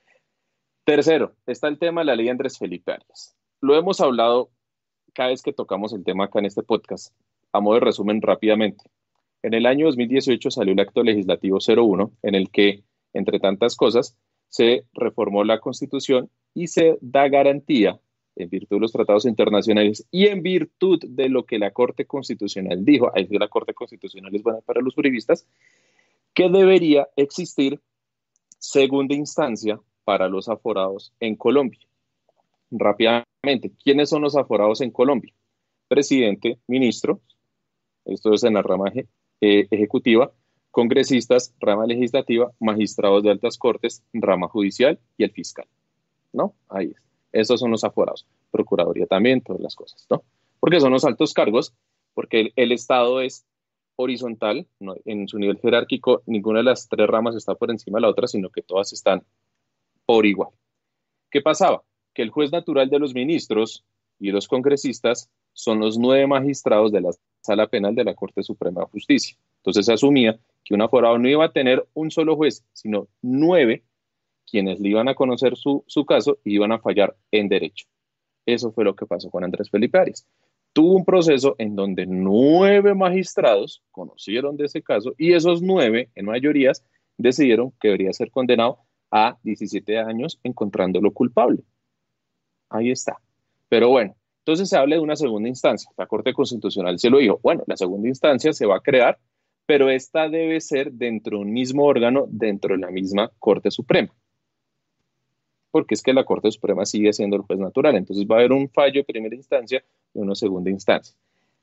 Tercero, está el tema de la ley Andrés Felipe Arias. Lo hemos hablado cada vez que tocamos el tema acá en este podcast. A modo de resumen rápidamente. En el año 2018 salió el acto legislativo 01 en el que, entre tantas cosas, se reformó la Constitución y se da garantía en virtud de los tratados internacionales y en virtud de lo que la Corte Constitucional dijo, ahí sí la Corte Constitucional es buena para los juristas, que debería existir segunda instancia para los aforados en Colombia. Rápidamente, ¿quiénes son los aforados en Colombia? Presidente, ministro, esto es en la rama eh, ejecutiva, congresistas, rama legislativa, magistrados de altas cortes, rama judicial y el fiscal. ¿No? Ahí está. Esos son los aforados, Procuraduría también, todas las cosas, ¿no? Porque son los altos cargos, porque el, Estado es horizontal, en su nivel jerárquico, ninguna de las tres ramas está por encima de la otra, sino que todas están por igual. ¿Qué pasaba? Que el juez natural de los ministros y los congresistas son los nueve magistrados de la Sala Penal de la Corte Suprema de Justicia. Entonces se asumía que un aforado no iba a tener un solo juez, sino nueve quienes le iban a conocer su, su caso iban a fallar en derecho. Eso fue lo que pasó con Andrés Felipe Arias. Tuvo un proceso en donde nueve magistrados conocieron de ese caso y esos nueve, en mayorías, decidieron que debería ser condenado a 17 años encontrándolo culpable. Ahí está. Pero bueno, entonces se habla de una segunda instancia. La Corte Constitucional se lo dijo. Bueno, la segunda instancia se va a crear, pero esta debe ser dentro de un mismo órgano, dentro de la misma Corte Suprema porque es que la Corte Suprema sigue siendo el juez natural. Entonces va a haber un fallo de primera instancia y una segunda instancia.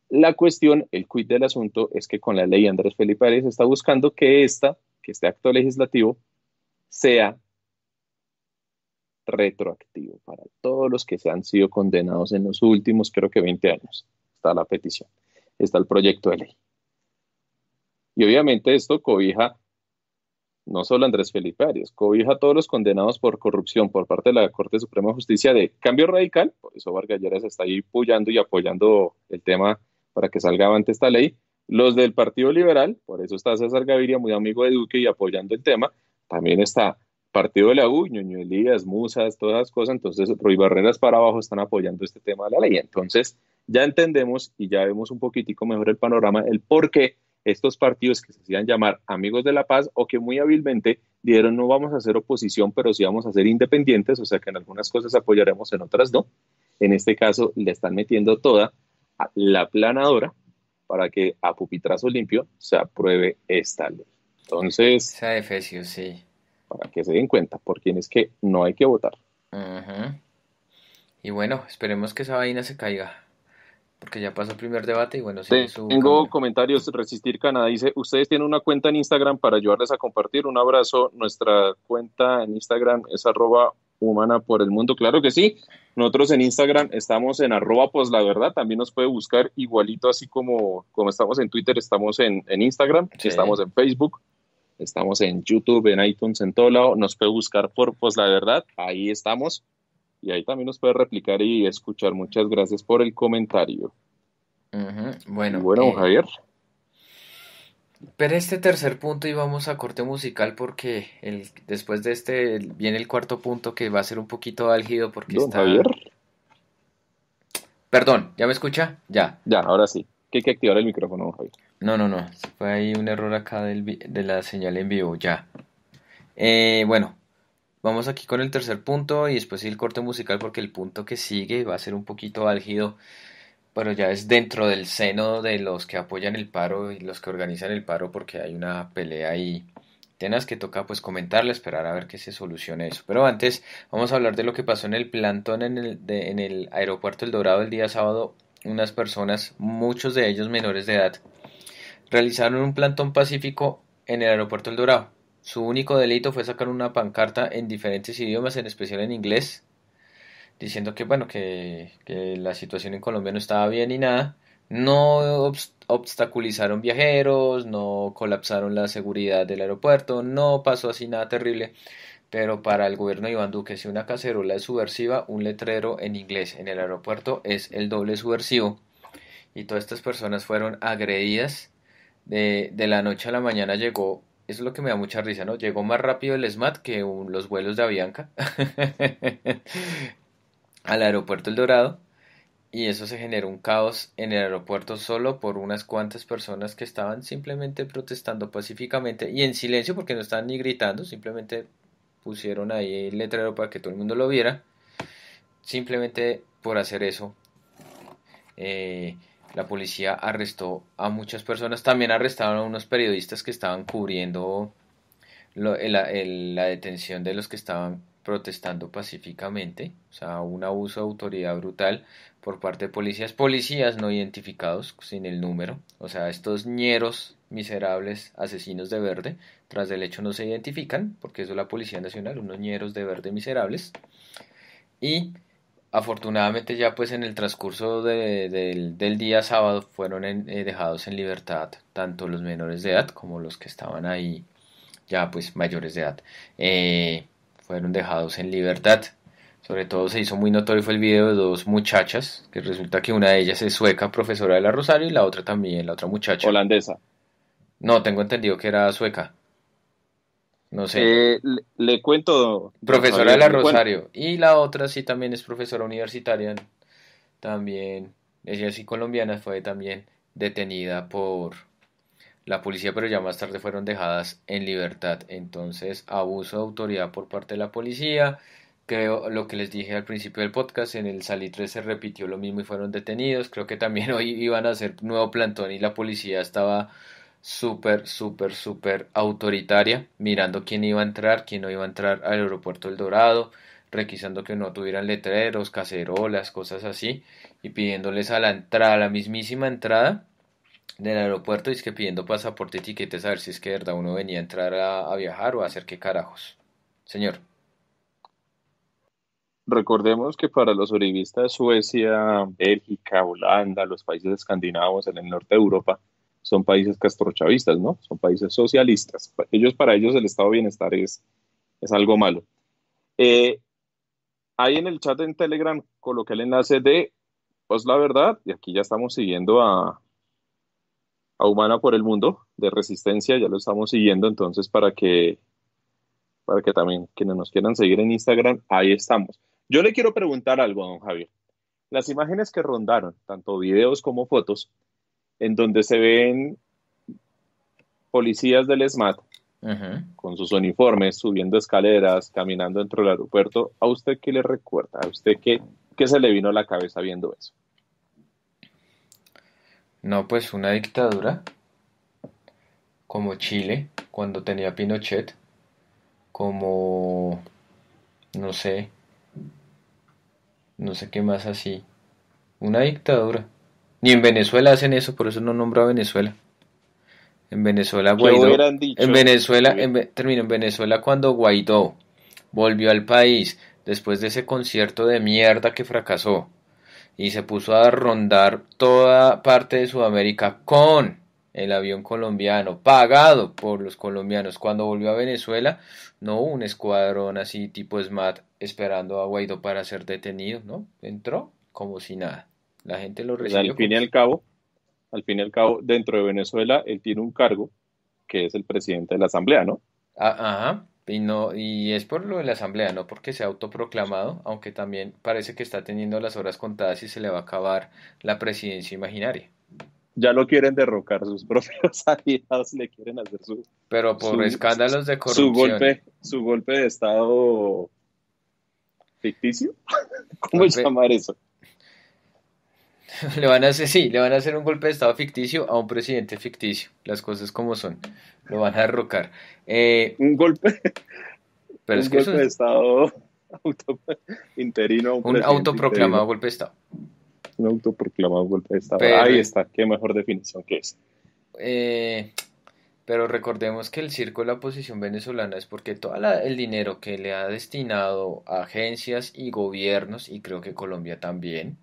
La cuestión, el quid del asunto, es que con la ley Andrés Felipe Arias está buscando que esta, que este acto legislativo, sea retroactivo para todos los que se han sido condenados en los últimos, creo que 20 años. Está la petición, está el proyecto de ley. Y obviamente esto cobija no solo Andrés Felipe Arias, cobija a todos los condenados por corrupción por parte de la Corte Suprema de Justicia de Cambio Radical, por eso Vargas Lleras está ahí apoyando y apoyando el tema para que salga avante esta ley, los del Partido Liberal, por eso está César Gaviria, muy amigo de Duque y apoyando el tema, también está Partido de la U, Elías, Musas, todas las cosas, entonces Ruy Barreras para abajo están apoyando este tema de la ley, entonces ya entendemos y ya vemos un poquitico mejor el panorama, el por qué estos partidos que se hacían llamar amigos de la paz o que muy hábilmente dijeron no vamos a hacer oposición, pero sí vamos a ser independientes, o sea que en algunas cosas apoyaremos, en otras no. En este caso le están metiendo toda la planadora para que a pupitrazo limpio se apruebe esta ley. Entonces... sí. Para que se den cuenta por quién es que no hay que votar. Y bueno, esperemos que esa vaina se caiga porque ya pasó el primer debate y bueno, sí. tengo comentarios. Resistir Canadá dice: Ustedes tienen una cuenta en Instagram para ayudarles a compartir. Un abrazo. Nuestra cuenta en Instagram es arroba humana por el mundo. Claro que sí. Nosotros en Instagram estamos en arroba pues la verdad. También nos puede buscar igualito, así como, como estamos en Twitter, estamos en, Instagram, sí. estamos en Facebook. Estamos en YouTube, en iTunes, en todo lado. Nos puede buscar por, pues la verdad, ahí estamos y ahí también nos puede replicar y escuchar. Muchas gracias por el comentario. Bueno, bueno eh, Javier. Pero este tercer punto y vamos a corte musical porque el, después de este viene el cuarto punto que va a ser un poquito álgido porque está... Javier. Perdón, ¿ya me escucha? Ya. Ya, ahora sí. Que hay que activar el micrófono, Javier. No, no, no. Fue ahí un error acá de la señal en vivo, ya. Eh, bueno, Vamos aquí con el tercer punto y después el corte musical porque el punto que sigue va a ser un poquito álgido, pero ya es dentro del seno de los que apoyan el paro y los que organizan el paro porque hay una pelea ahí tenas que toca pues comentarle, esperar a ver que se solucione eso. Pero antes vamos a hablar de lo que pasó en el plantón en el, en el aeropuerto El Dorado el día sábado. Unas personas, muchos de ellos menores de edad, realizaron un plantón pacífico en el aeropuerto El Dorado. Su único delito fue sacar una pancarta en diferentes idiomas, en especial en inglés, diciendo que bueno, que, la situación en Colombia no estaba bien ni nada. No obstaculizaron viajeros, no colapsaron la seguridad del aeropuerto, no pasó así nada terrible. Pero para el gobierno de Iván Duque, si una cacerola es subversiva, un letrero en inglés en el aeropuerto es el doble subversivo. Y todas estas personas fueron agredidas. de la noche a la mañana llegó eso es lo que me da mucha risa, ¿no? Llegó más rápido el SMAT que los vuelos de Avianca al aeropuerto El Dorado y eso se generó un caos en el aeropuerto solo por unas cuantas personas que estaban simplemente protestando pacíficamente y en silencio porque no estaban ni gritando, simplemente pusieron ahí el letrero para que todo el mundo lo viera, simplemente por hacer eso. Eh, la policía arrestó a muchas personas. También arrestaron a unos periodistas que estaban cubriendo la detención de los que estaban protestando pacíficamente. O sea, un abuso de autoridad brutal por parte de policías. Policías no identificados, sin el número. O sea, estos ñeros miserables asesinos de verde. Tras el hecho no se identifican, porque eso es la Policía Nacional, unos ñeros de verde miserables. Y afortunadamente ya pues en el transcurso del, día sábado fueron eh, dejados en libertad tanto los menores de edad como los que estaban ahí ya pues mayores de edad eh, fueron dejados en libertad sobre todo se hizo muy notorio fue el video de dos muchachas que resulta que una de ellas es sueca profesora de la Rosario y la otra también la otra muchacha holandesa no tengo entendido que era sueca no sé. Eh, le, cuento. Profesora de la Rosario. Y la otra sí también es profesora universitaria. También. Ella sí colombiana fue también detenida por la policía, pero ya más tarde fueron dejadas en libertad. Entonces, abuso de autoridad por parte de la policía. Creo lo que les dije al principio del podcast, en el Salitre se repitió lo mismo y fueron detenidos. Creo que también hoy iban a hacer nuevo plantón y la policía estaba súper, súper, súper autoritaria, mirando quién iba a entrar, quién no iba a entrar al aeropuerto El Dorado, requisando que no tuvieran letreros, cacerolas, cosas así, y pidiéndoles a la entrada, a la mismísima entrada del aeropuerto, y es que pidiendo pasaporte, etiquetes a ver si es que de verdad uno venía a entrar a, viajar o a hacer qué carajos. Señor. Recordemos que para los uribistas Suecia, Bélgica, Holanda, los países escandinavos en el norte de Europa, son países castrochavistas, ¿no? Son países socialistas. Ellos, para ellos, el estado de bienestar es, es algo malo. Eh, ahí en el chat en Telegram coloqué el enlace de, pues la verdad, y aquí ya estamos siguiendo a, a Humana por el Mundo de Resistencia, ya lo estamos siguiendo, entonces para que, para que también quienes nos quieran seguir en Instagram, ahí estamos. Yo le quiero preguntar algo a don Javier. Las imágenes que rondaron, tanto videos como fotos, en donde se ven policías del SMAT con sus uniformes, subiendo escaleras, caminando dentro del aeropuerto. ¿A usted qué le recuerda? ¿A usted qué, qué se le vino a la cabeza viendo eso? No, pues una dictadura como Chile, cuando tenía Pinochet, como, no sé, no sé qué más así, una dictadura. Ni en Venezuela hacen eso, por eso no nombro a Venezuela. En Venezuela, en Venezuela, termino, en Venezuela cuando Guaidó volvió al país después de ese concierto de mierda que fracasó y se puso a rondar toda parte de Sudamérica con el avión colombiano pagado por los colombianos. Cuando volvió a Venezuela, no hubo un escuadrón así tipo SMAT esperando a Guaidó para ser detenido, ¿no? Entró como si nada. La gente lo recibe. al fin y al cabo, al fin y al cabo, dentro de Venezuela, él tiene un cargo que es el presidente de la Asamblea, ¿no? Ah, ajá. Y, no, y es por lo de la Asamblea, no porque ha autoproclamado, aunque también parece que está teniendo las horas contadas y se le va a acabar la presidencia imaginaria. Ya lo quieren derrocar, sus propios aliados le quieren hacer su... Pero por escándalos de corrupción. Su golpe, su golpe de Estado ficticio. ¿Cómo llamar eso? le van a hacer, sí, le van a hacer un golpe de Estado ficticio a un presidente ficticio, las cosas como son, lo van a derrocar. Eh, un golpe, pero es golpe de Estado interino. Un, autoproclamado golpe de Estado. Un autoproclamado golpe de Estado. Ahí está, qué mejor definición que es. Eh, pero recordemos que el circo de la oposición venezolana es porque todo el dinero que le ha destinado a agencias y gobiernos, y creo que Colombia también,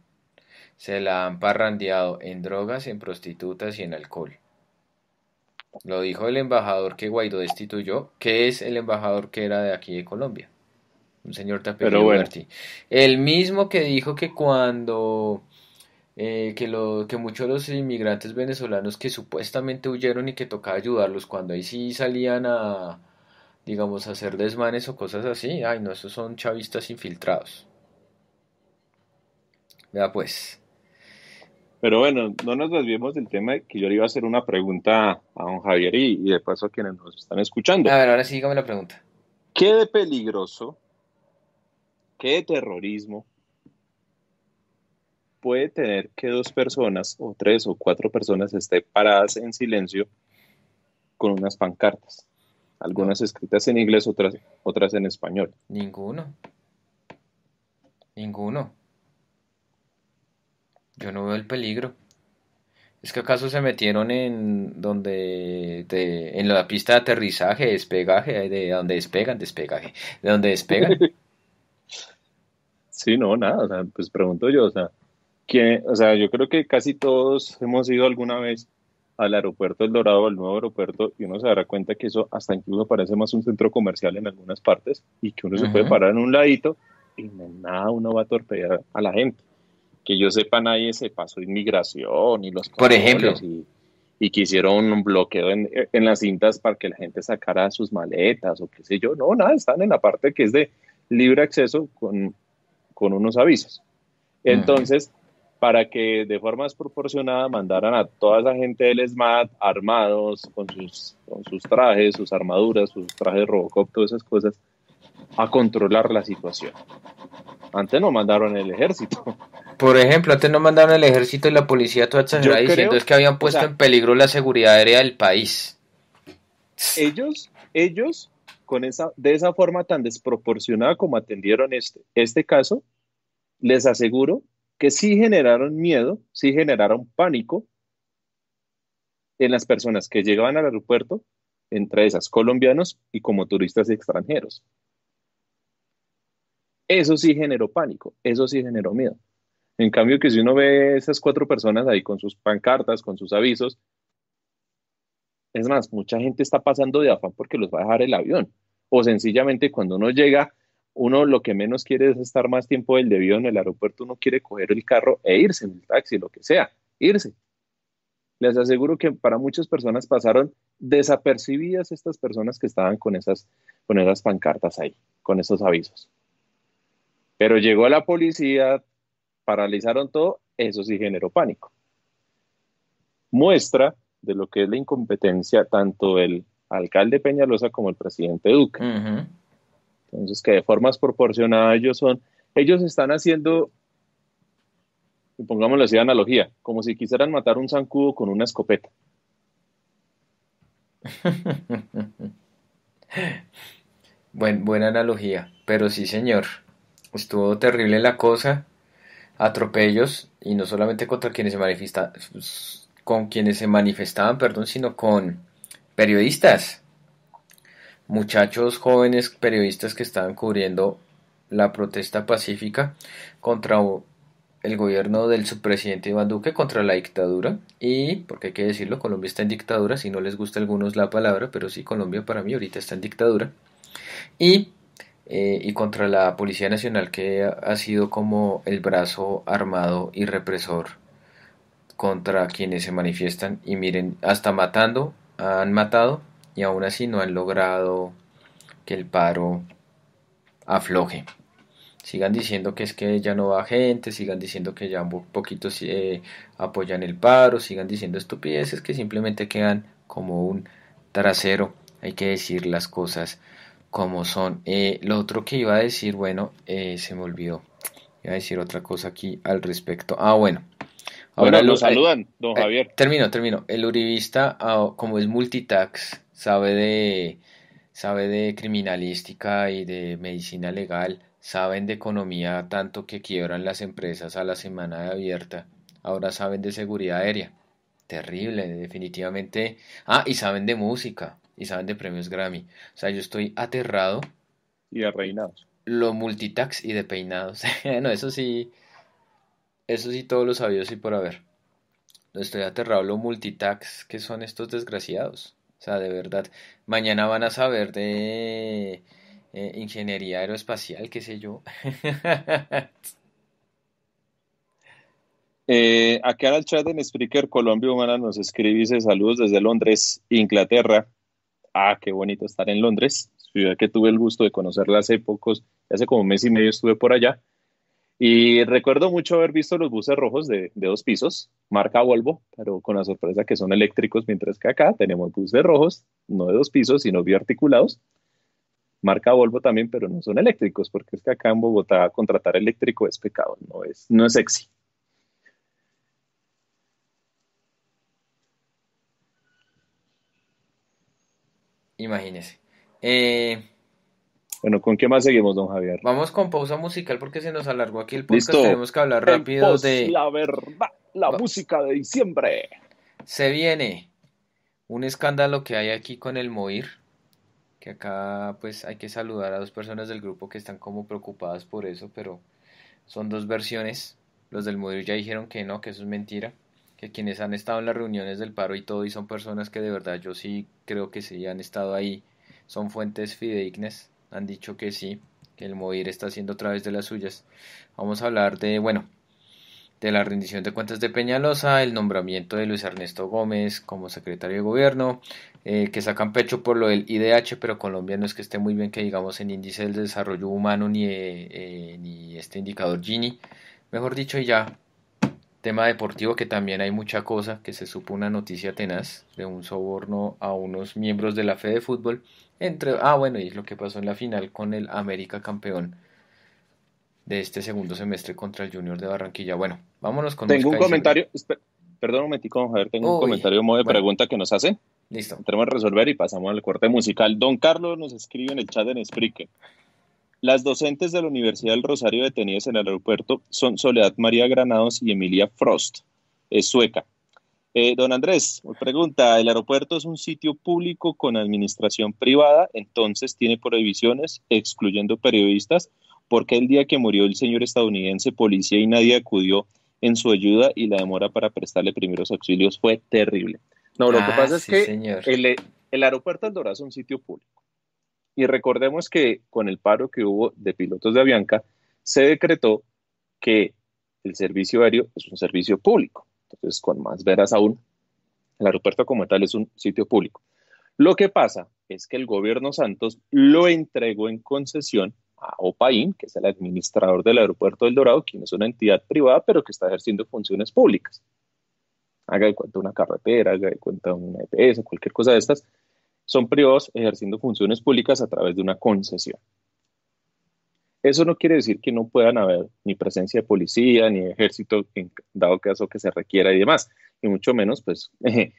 se la han parrandeado en drogas, en prostitutas y en alcohol. Lo dijo el embajador que Guaidó destituyó, que es el embajador que era de aquí de Colombia. Un señor Tapero bueno. El mismo que dijo que cuando eh, que, lo, que muchos de los inmigrantes venezolanos que supuestamente huyeron y que tocaba ayudarlos cuando ahí sí salían a, digamos, a hacer desmanes o cosas así, ay no, esos son chavistas infiltrados. Vea pues. Pero bueno, no nos desviemos del tema de que yo le iba a hacer una pregunta a don Javier y, de paso a quienes nos están escuchando. A ver, ahora sí, dígame la pregunta. ¿Qué de peligroso, qué de terrorismo puede tener que dos personas o tres o cuatro personas estén paradas en silencio con unas pancartas? Algunas escritas en inglés, otras, otras en español. Ninguno. Ninguno. Yo no veo el peligro. Es que acaso se metieron en donde en la pista de aterrizaje, despegaje, de donde despegan, despegaje, de donde despegan. Sí, no, nada, pues pregunto yo, o sea, ¿quién, o sea, yo creo que casi todos hemos ido alguna vez al aeropuerto El Dorado, al nuevo aeropuerto, y uno se dará cuenta que eso hasta incluso parece más un centro comercial en algunas partes y que uno se puede parar en un ladito y nada, uno va a torpedear a la gente que yo sepa nadie se pasó inmigración y los por ejemplo y, que hicieron un bloqueo en, en, las cintas para que la gente sacara sus maletas o qué sé yo no nada están en la parte que es de libre acceso con, con unos avisos entonces para que de forma desproporcionada mandaran a toda esa gente del SMAT armados con sus con sus trajes sus armaduras sus trajes Robocop todas esas cosas a controlar la situación antes no mandaron el ejército por ejemplo, antes no mandaron el ejército y la policía toda exagerada diciendo que habían puesto en peligro la seguridad aérea del país. Ellos, ellos, con esa, de esa forma tan desproporcionada como atendieron este, este caso, les aseguro que sí generaron miedo, sí generaron pánico en las personas que llegaban al aeropuerto, entre esas colombianos y como turistas extranjeros. Eso sí generó pánico, eso sí generó miedo. En cambio, que si uno ve esas cuatro personas ahí con sus pancartas, con sus avisos, es más, mucha gente está pasando de afán porque los va a dejar el avión. O sencillamente cuando uno llega, uno lo que menos quiere es estar más tiempo del debido en el aeropuerto, uno quiere coger el carro e irse, en el taxi, lo que sea, irse. Les aseguro que para muchas personas pasaron desapercibidas estas personas que estaban con esas, con esas pancartas ahí, con esos avisos. Pero llegó la policía, paralizaron todo, eso sí generó pánico. Muestra de lo que es la incompetencia tanto el alcalde Peñalosa como el presidente Duque. Entonces, que de formas proporcionadas ellos son, ellos están haciendo, pongámoslo así analogía, como si quisieran matar un zancudo con una escopeta. buena analogía, pero sí señor, estuvo terrible la cosa atropellos y no solamente contra quienes se pues, con quienes se manifestaban, perdón, sino con periodistas, muchachos jóvenes periodistas que estaban cubriendo la protesta pacífica contra el gobierno del subpresidente Iván Duque contra la dictadura y, porque hay que decirlo, Colombia está en dictadura, si no les gusta a algunos la palabra, pero sí, Colombia para mí ahorita está en dictadura. Y eh, y contra la Policía Nacional que ha sido como el brazo armado y represor contra quienes se manifiestan y miren, hasta matando, han matado y aún así no han logrado que el paro afloje. Sigan diciendo que es que ya no va gente, sigan diciendo que ya poquito eh, apoyan el paro, sigan diciendo estupideces que simplemente quedan como un trasero. Hay que decir las cosas como son. Eh, lo otro que iba a decir, bueno, eh, se me olvidó. Iba a decir otra cosa aquí al respecto. Ah, bueno. Ahora lo eh, saludan, don Javier. termino, termino. El uribista, ah, como es multitax, sabe de, sabe de criminalística y de medicina legal, saben de economía tanto que quiebran las empresas a la semana abierta. Ahora saben de seguridad aérea. Terrible, definitivamente. Ah, y saben de música y saben de premios Grammy. O sea, yo estoy aterrado. Y de reinados. Lo multitax y de peinados. no, eso sí. Eso sí, todos los sabios y por haber. Estoy aterrado lo multitax que son estos desgraciados. O sea, de verdad. Mañana van a saber de eh, ingeniería aeroespacial, qué sé yo. Eh, acá al chat en Spreaker Colombia Humana nos escribe y dice saludos desde Londres, Inglaterra ah, qué bonito estar en Londres, ciudad que tuve el gusto de conocerla hace pocos, hace como un mes y medio estuve por allá. Y recuerdo mucho haber visto los buses rojos de, dos pisos, marca Volvo, pero con la sorpresa que son eléctricos, mientras que acá tenemos buses rojos, no de dos pisos, sino bioarticulados. Marca Volvo también, pero no son eléctricos, porque es que acá en Bogotá contratar eléctrico es pecado, no es, no es sexy. Imagínese. Eh, bueno, ¿con qué más seguimos, don Javier? Vamos con pausa musical porque se nos alargó aquí el podcast. Tenemos que hablar rápido de. La verdad, la música de diciembre. Se viene un escándalo que hay aquí con el Moir. Que acá, pues, hay que saludar a dos personas del grupo que están como preocupadas por eso, pero son dos versiones. Los del Moir ya dijeron que no, que eso es mentira que quienes han estado en las reuniones del paro y todo y son personas que de verdad yo sí creo que sí han estado ahí, son fuentes fidedignas, han dicho que sí, que el MOVIR está haciendo a través de las suyas. Vamos a hablar de, bueno, de la rendición de cuentas de Peñalosa, el nombramiento de Luis Ernesto Gómez como secretario de gobierno, eh, que sacan pecho por lo del IDH, pero Colombia no es que esté muy bien que digamos en índice del desarrollo humano ni, eh, eh, ni este indicador Gini, mejor dicho, y ya Tema deportivo que también hay mucha cosa, que se supo una noticia tenaz de un soborno a unos miembros de la fe de fútbol. Entre, ah, bueno, y es lo que pasó en la final con el América campeón de este segundo semestre contra el Junior de Barranquilla. Bueno, vámonos con... Tengo un comentario, perdón un momentico, ver tengo un comentario modo de pregunta que nos hace Listo. Tenemos a resolver y pasamos al corte musical. Don Carlos nos escribe en el chat en Spreaker. Las docentes de la Universidad del Rosario detenidas en el aeropuerto son Soledad María Granados y Emilia Frost, es sueca. Eh, don Andrés, pregunta, el aeropuerto es un sitio público con administración privada, entonces tiene prohibiciones excluyendo periodistas, porque el día que murió el señor estadounidense policía y nadie acudió en su ayuda y la demora para prestarle primeros auxilios fue terrible. No, lo que ah, pasa es que el, el, aeropuerto Andorra es un sitio público. Y recordemos que con el paro que hubo de pilotos de Avianca, se decretó que el servicio aéreo es un servicio público. Entonces, con más veras aún, el aeropuerto como tal es un sitio público. Lo que pasa es que el gobierno Santos lo entregó en concesión a OPAIN, que es el administrador del aeropuerto del Dorado, quien es una entidad privada, pero que está ejerciendo funciones públicas. Haga de cuenta una carretera, haga de cuenta una EPS, cualquier cosa de estas, son privados ejerciendo funciones públicas a través de una concesión. Eso no quiere decir que no puedan haber ni presencia de policía, ni ejército, en dado caso que se requiera y demás, y mucho menos, pues,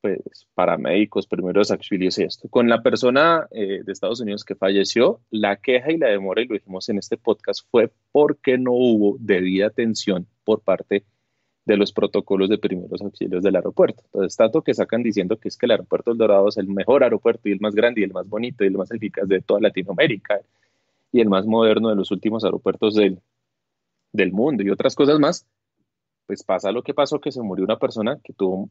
pues paramédicos, primeros auxilios y esto. Con la persona eh, de Estados Unidos que falleció, la queja y la demora, y lo dijimos en este podcast, fue porque no hubo debida atención por parte de los protocolos de primeros auxilios del aeropuerto. Entonces, tanto que sacan diciendo que es que el aeropuerto del Dorado es el mejor aeropuerto y el más grande y el más bonito y el más eficaz de toda Latinoamérica y el más moderno de los últimos aeropuertos del, mundo y otras cosas más, pues pasa lo que pasó, que se murió una persona que tuvo,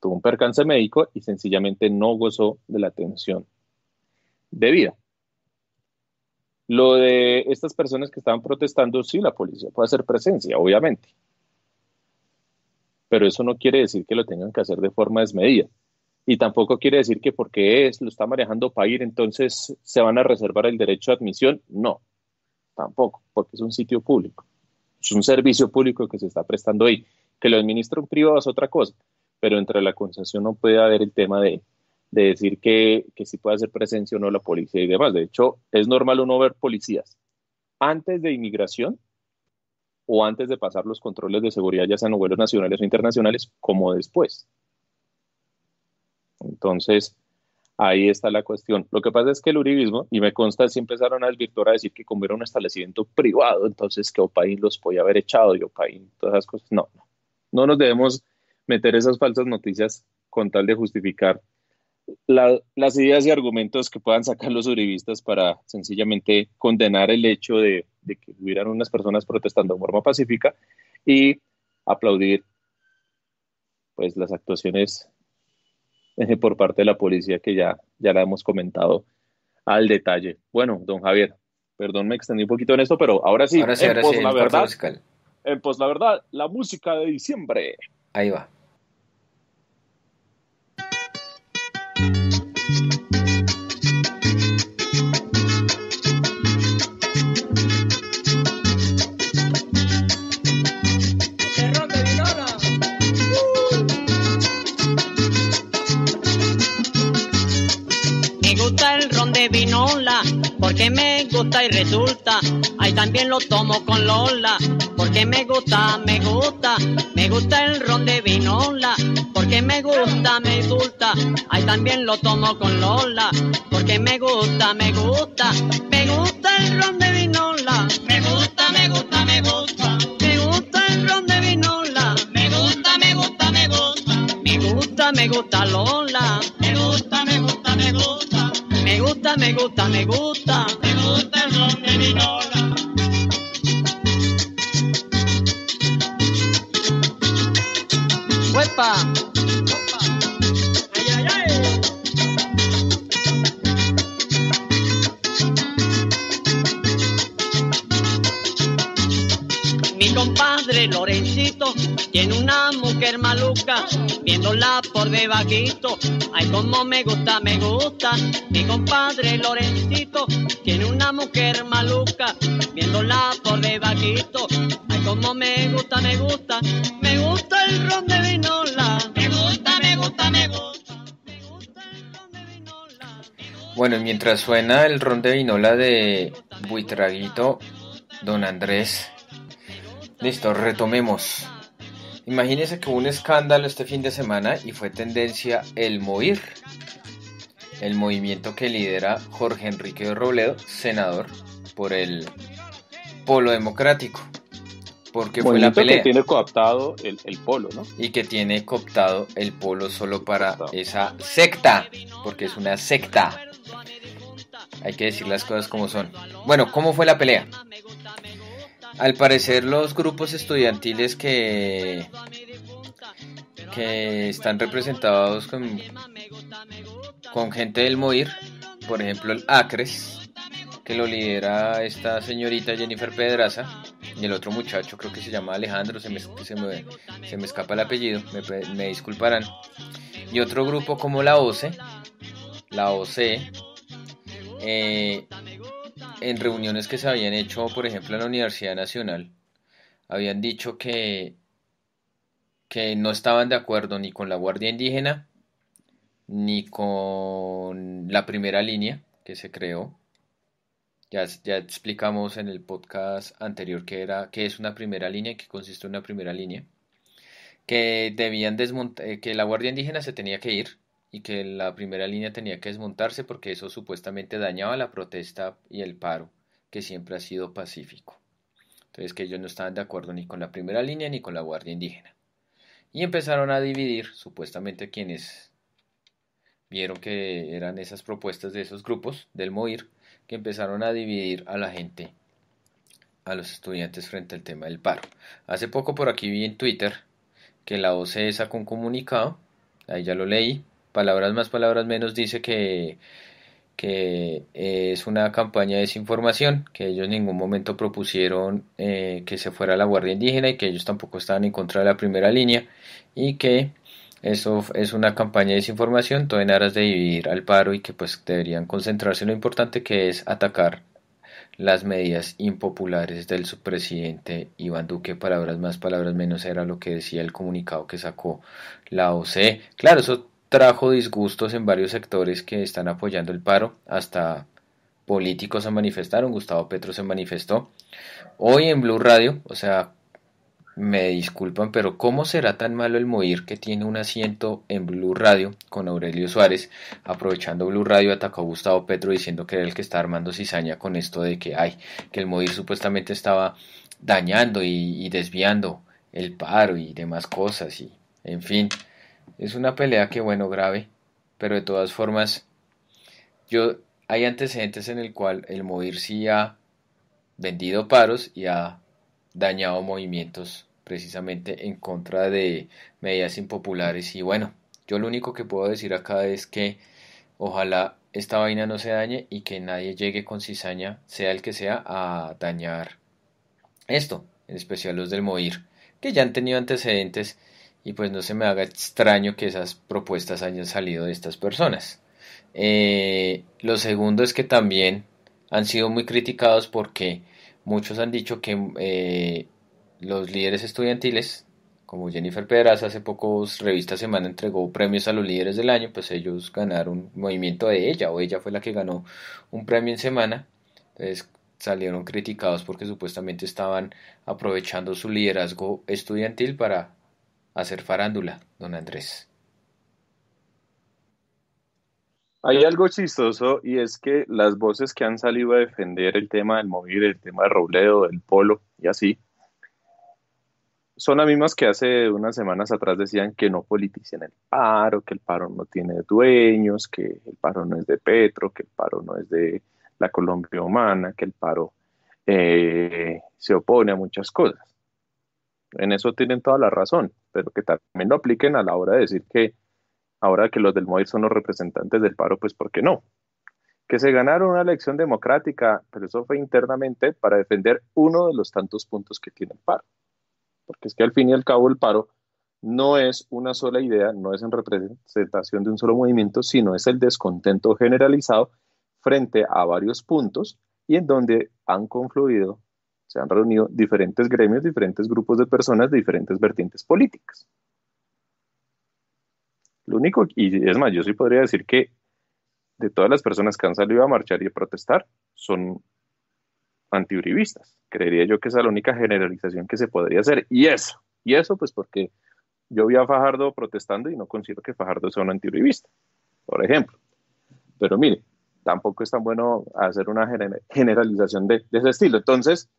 tuvo un percance médico y sencillamente no gozó de la atención debida. Lo de estas personas que estaban protestando, sí, la policía puede hacer presencia, obviamente, pero eso no quiere decir que lo tengan que hacer de forma desmedida. Y tampoco quiere decir que porque es, lo está manejando ir, entonces se van a reservar el derecho a admisión. No, tampoco, porque es un sitio público. Es un servicio público que se está prestando ahí. Que lo administra un privado es otra cosa, pero entre la concesión no puede haber el tema de, decir que, que si puede hacer presencia o no la policía y demás. De hecho, es normal uno ver policías antes de inmigración o antes de pasar los controles de seguridad, ya sean vuelos nacionales o internacionales, como después. Entonces, ahí está la cuestión. Lo que pasa es que el uribismo, y me consta, si empezaron a desvirtuar a decir que como era un establecimiento privado, entonces que Opaín los podía haber echado y Opaín, todas esas cosas. No, no, no nos debemos meter esas falsas noticias con tal de justificar las ideas y argumentos que puedan sacar los uribistas para sencillamente condenar el hecho de, que hubieran unas personas protestando de forma pacífica y aplaudir pues las actuaciones eh, por parte de la policía que ya, ya la hemos comentado al detalle. Bueno, don Javier, perdón, me extendí un poquito en esto, pero ahora sí, verdad, en pos la verdad, la música de diciembre. Ahí va. vinola, porque me gusta y resulta. Ahí también lo tomo con Lola, porque me gusta, me gusta. Me gusta el ron de vinola, porque me gusta, me gusta Ahí también lo tomo con Lola, porque me gusta, me gusta. Me gusta el ron de vinola, me gusta, me gusta, me gusta. Me gusta el ron de vinola, me gusta, me gusta, me gusta. Me gusta, me gusta Lola, me gusta, me gusta, me gusta me gusta, me gusta, me gusta. Me gusta el ron de cola. ¡Huepa! Mi compadre Lorencito tiene una mujer maluca, viéndola por debajito. Ay, como me gusta, me gusta. Mi compadre Lorencito tiene una mujer maluca, viéndola por debajito. Ay, como me gusta, me gusta. Me gusta el ron de vinola. Me gusta, me gusta, me gusta. Me gusta Bueno, mientras suena el ron de vinola de Buitraguito, don Andrés Listo, retomemos. Imagínense que hubo un escándalo este fin de semana y fue tendencia el MOIR, el movimiento que lidera Jorge Enrique Robledo, senador por el Polo Democrático. Porque fue la pelea. que tiene cooptado el, polo, ¿no? Y que tiene cooptado el polo solo para esa secta, porque es una secta. Hay que decir las cosas como son. Bueno, ¿cómo fue la pelea? Al parecer los grupos estudiantiles que, están representados con, con gente del MOIR, por ejemplo el ACRES, que lo lidera esta señorita Jennifer Pedraza, y el otro muchacho creo que se llama Alejandro, se me, se me, escapa el apellido, me, disculparán. Y otro grupo como la OCE, la OCE, eh, en reuniones que se habían hecho, por ejemplo, en la Universidad Nacional, habían dicho que, que no estaban de acuerdo ni con la Guardia Indígena ni con la primera línea que se creó. Ya, ya explicamos en el podcast anterior que era que es una primera línea, que consiste en una primera línea, que debían eh, que la Guardia Indígena se tenía que ir, y que la primera línea tenía que desmontarse porque eso supuestamente dañaba la protesta y el paro, que siempre ha sido pacífico. Entonces que ellos no estaban de acuerdo ni con la primera línea ni con la Guardia Indígena. Y empezaron a dividir, supuestamente quienes vieron que eran esas propuestas de esos grupos del MOIR, que empezaron a dividir a la gente, a los estudiantes frente al tema del paro. Hace poco por aquí vi en Twitter que la OCE sacó un comunicado, ahí ya lo leí, palabras más, palabras menos, dice que, que es una campaña de desinformación, que ellos en ningún momento propusieron eh, que se fuera la Guardia Indígena y que ellos tampoco estaban en contra de la primera línea y que eso es una campaña de desinformación, todo en aras de dividir al paro y que pues deberían concentrarse en lo importante que es atacar las medidas impopulares del subpresidente Iván Duque, palabras más, palabras menos, era lo que decía el comunicado que sacó la OCE. Claro, eso trajo disgustos en varios sectores que están apoyando el paro, hasta políticos se manifestaron, Gustavo Petro se manifestó. Hoy en Blue Radio, o sea, me disculpan, pero ¿cómo será tan malo el Moir que tiene un asiento en Blue Radio con Aurelio Suárez? Aprovechando Blue Radio, atacó a Gustavo Petro diciendo que era el que está armando cizaña con esto de que hay, que el Moir supuestamente estaba dañando y, y desviando el paro y demás cosas, y en fin. Es una pelea que, bueno, grave, pero de todas formas, yo hay antecedentes en el cual el Moir sí ha vendido paros y ha dañado movimientos precisamente en contra de medidas impopulares y bueno, yo lo único que puedo decir acá es que ojalá esta vaina no se dañe y que nadie llegue con cizaña, sea el que sea, a dañar esto, en especial los del Moir, que ya han tenido antecedentes y pues no se me haga extraño que esas propuestas hayan salido de estas personas. Eh, lo segundo es que también han sido muy criticados porque muchos han dicho que eh, los líderes estudiantiles, como Jennifer Pedraza, hace pocos Revista Semana entregó premios a los líderes del año, pues ellos ganaron un movimiento de ella, o ella fue la que ganó un premio en Semana. Entonces salieron criticados porque supuestamente estaban aprovechando su liderazgo estudiantil para hacer farándula, don Andrés. Hay algo chistoso y es que las voces que han salido a defender el tema del móvil, el tema de Robledo, del Polo y así, son las mismas que hace unas semanas atrás decían que no politicen el paro, que el paro no tiene dueños, que el paro no es de Petro, que el paro no es de la Colombia humana, que el paro eh, se opone a muchas cosas en eso tienen toda la razón, pero que también lo apliquen a la hora de decir que ahora que los del MOIR son los representantes del paro, pues ¿por qué no? Que se ganaron una elección democrática, pero eso fue internamente para defender uno de los tantos puntos que tiene el paro. Porque es que al fin y al cabo el paro no es una sola idea, no es en representación de un solo movimiento, sino es el descontento generalizado frente a varios puntos y en donde han confluido se han reunido diferentes gremios, diferentes grupos de personas de diferentes vertientes políticas. Lo único, y es más, yo sí podría decir que de todas las personas que han salido a marchar y a protestar, son antiuribistas. Creería yo que esa es la única generalización que se podría hacer. Y eso, y eso pues porque yo vi a Fajardo protestando y no considero que Fajardo sea un antiuribista, por ejemplo. Pero mire, tampoco es tan bueno hacer una generalización de ese estilo. Entonces,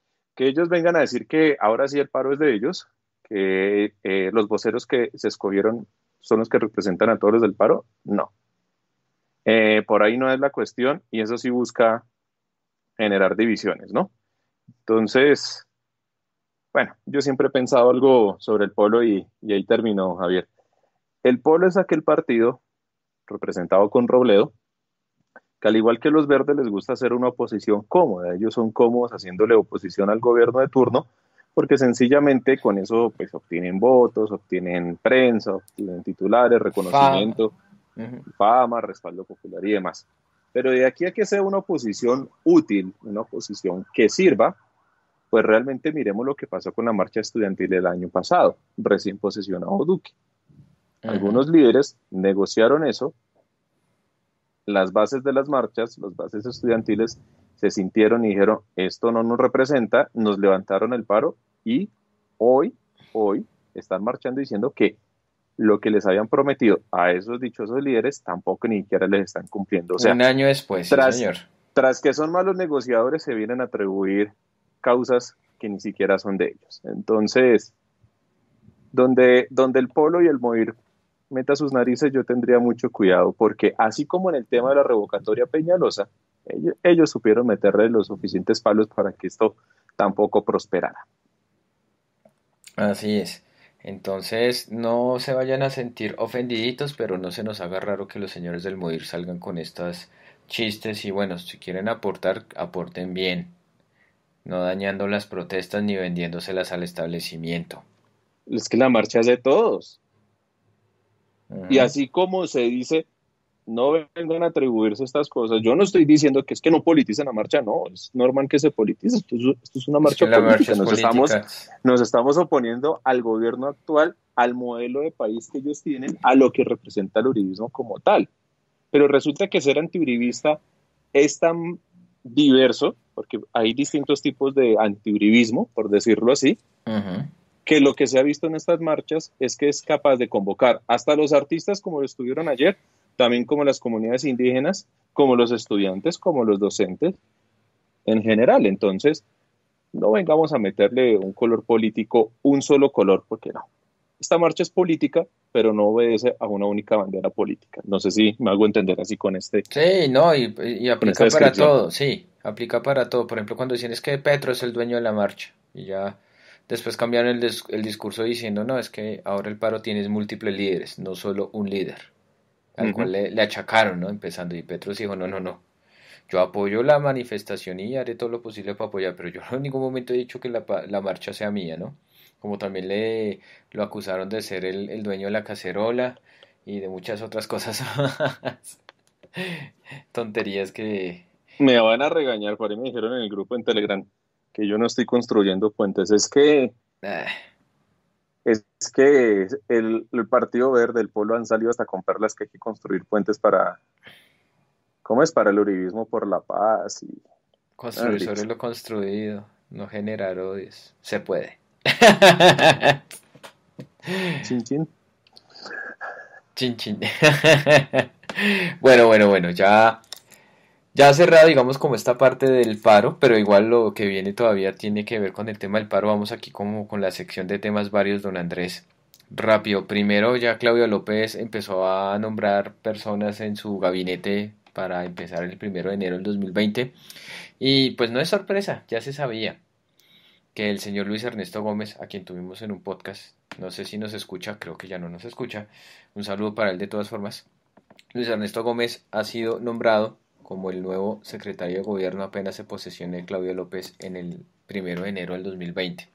ellos vengan a decir que ahora sí el paro es de ellos, que eh, los voceros que se escogieron son los que representan a todos los del paro, no. Eh, por ahí no es la cuestión y eso sí busca generar divisiones, ¿no? Entonces, bueno, yo siempre he pensado algo sobre el polo y, y ahí terminó Javier. El polo es aquel partido representado con Robledo que al igual que los verdes les gusta hacer una oposición cómoda, ellos son cómodos haciéndole oposición al gobierno de turno, porque sencillamente con eso pues obtienen votos, obtienen prensa, obtienen titulares, reconocimiento, fama, respaldo popular y demás. Pero de aquí a que sea una oposición útil, una oposición que sirva, pues realmente miremos lo que pasó con la marcha estudiantil del año pasado, recién posesionado Duque. Algunos líderes negociaron eso, las bases de las marchas, las bases estudiantiles, se sintieron y dijeron, esto no nos representa, nos levantaron el paro y hoy, hoy, están marchando diciendo que lo que les habían prometido a esos dichosos líderes tampoco ni siquiera les están cumpliendo. O sea, un año después, tras, señor. Tras que son malos negociadores, se vienen a atribuir causas que ni siquiera son de ellos. Entonces, donde, donde el polo y el MOIR meta sus narices, yo tendría mucho cuidado, porque así como en el tema de la revocatoria Peñalosa, ellos, supieron meterle los suficientes palos para que esto tampoco prosperara. Así es. Entonces, no se vayan a sentir ofendiditos, pero no se nos haga raro que los señores del Modir salgan con estos chistes y bueno, si quieren aportar, aporten bien, no dañando las protestas ni vendiéndoselas al establecimiento. Es que la marcha es de todos. Y así como se dice, no vengan a atribuirse estas cosas. Yo no estoy diciendo que es que no politicen la marcha, no, es normal que se politice, esto es, una marcha política. nos, Estamos, oponiendo al gobierno actual, al modelo de país que ellos tienen, a lo que representa el uribismo como tal. Pero resulta que ser antiuribista es tan diverso, porque hay distintos tipos de antiuribismo, por decirlo así, que lo que se ha visto en estas marchas es que es capaz de convocar hasta los artistas como lo estuvieron ayer, también como las comunidades indígenas, como los estudiantes, como los docentes en general. Entonces, no vengamos a meterle un color político, un solo color, porque no. Esta marcha es política, pero no obedece a una única bandera política. No sé si me hago entender así con este. Sí, no, y, y aplica para todo, sí, aplica para todo. Por ejemplo, cuando dicen es que Petro es el dueño de la marcha, y ya Después cambiaron el, discurso diciendo, no, es que ahora el paro tiene múltiples líderes, no solo un líder, al cual le, achacaron, ¿no? Empezando, y Petros dijo, no, no, no, yo apoyo la manifestación y haré todo lo posible para apoyar, pero yo en ningún momento he dicho que la, marcha sea mía, ¿no? Como también le lo acusaron de ser el, dueño de la cacerola y de muchas otras cosas Tonterías que... Me van a regañar, por ahí me dijeron en el grupo en Telegram que yo no estoy construyendo puentes. Es que, eh. es que el, Partido Verde, el pueblo, han salido hasta comprarlas las que hay que construir puentes para, ¿cómo es? Para el uribismo por la paz. Y, construir sobre lo construido, no generar odios. Se puede. Chin, chin. Chin, chin. bueno, bueno, bueno, ya ya cerrado, digamos, como esta parte del paro, pero igual lo que viene todavía tiene que ver con el tema del paro. Vamos aquí como con la sección de temas varios, don Andrés. Rápido, primero ya Claudio López empezó a nombrar personas en su gabinete para empezar el primero de enero del 2020. Y pues no es sorpresa, ya se sabía que el señor Luis Ernesto Gómez, a quien tuvimos en un podcast, no sé si nos escucha, creo que ya no nos escucha, un saludo para él de todas formas. Luis Ernesto Gómez ha sido nombrado como el nuevo secretario de gobierno apenas se posesione Claudio López en el primero de enero del 2020.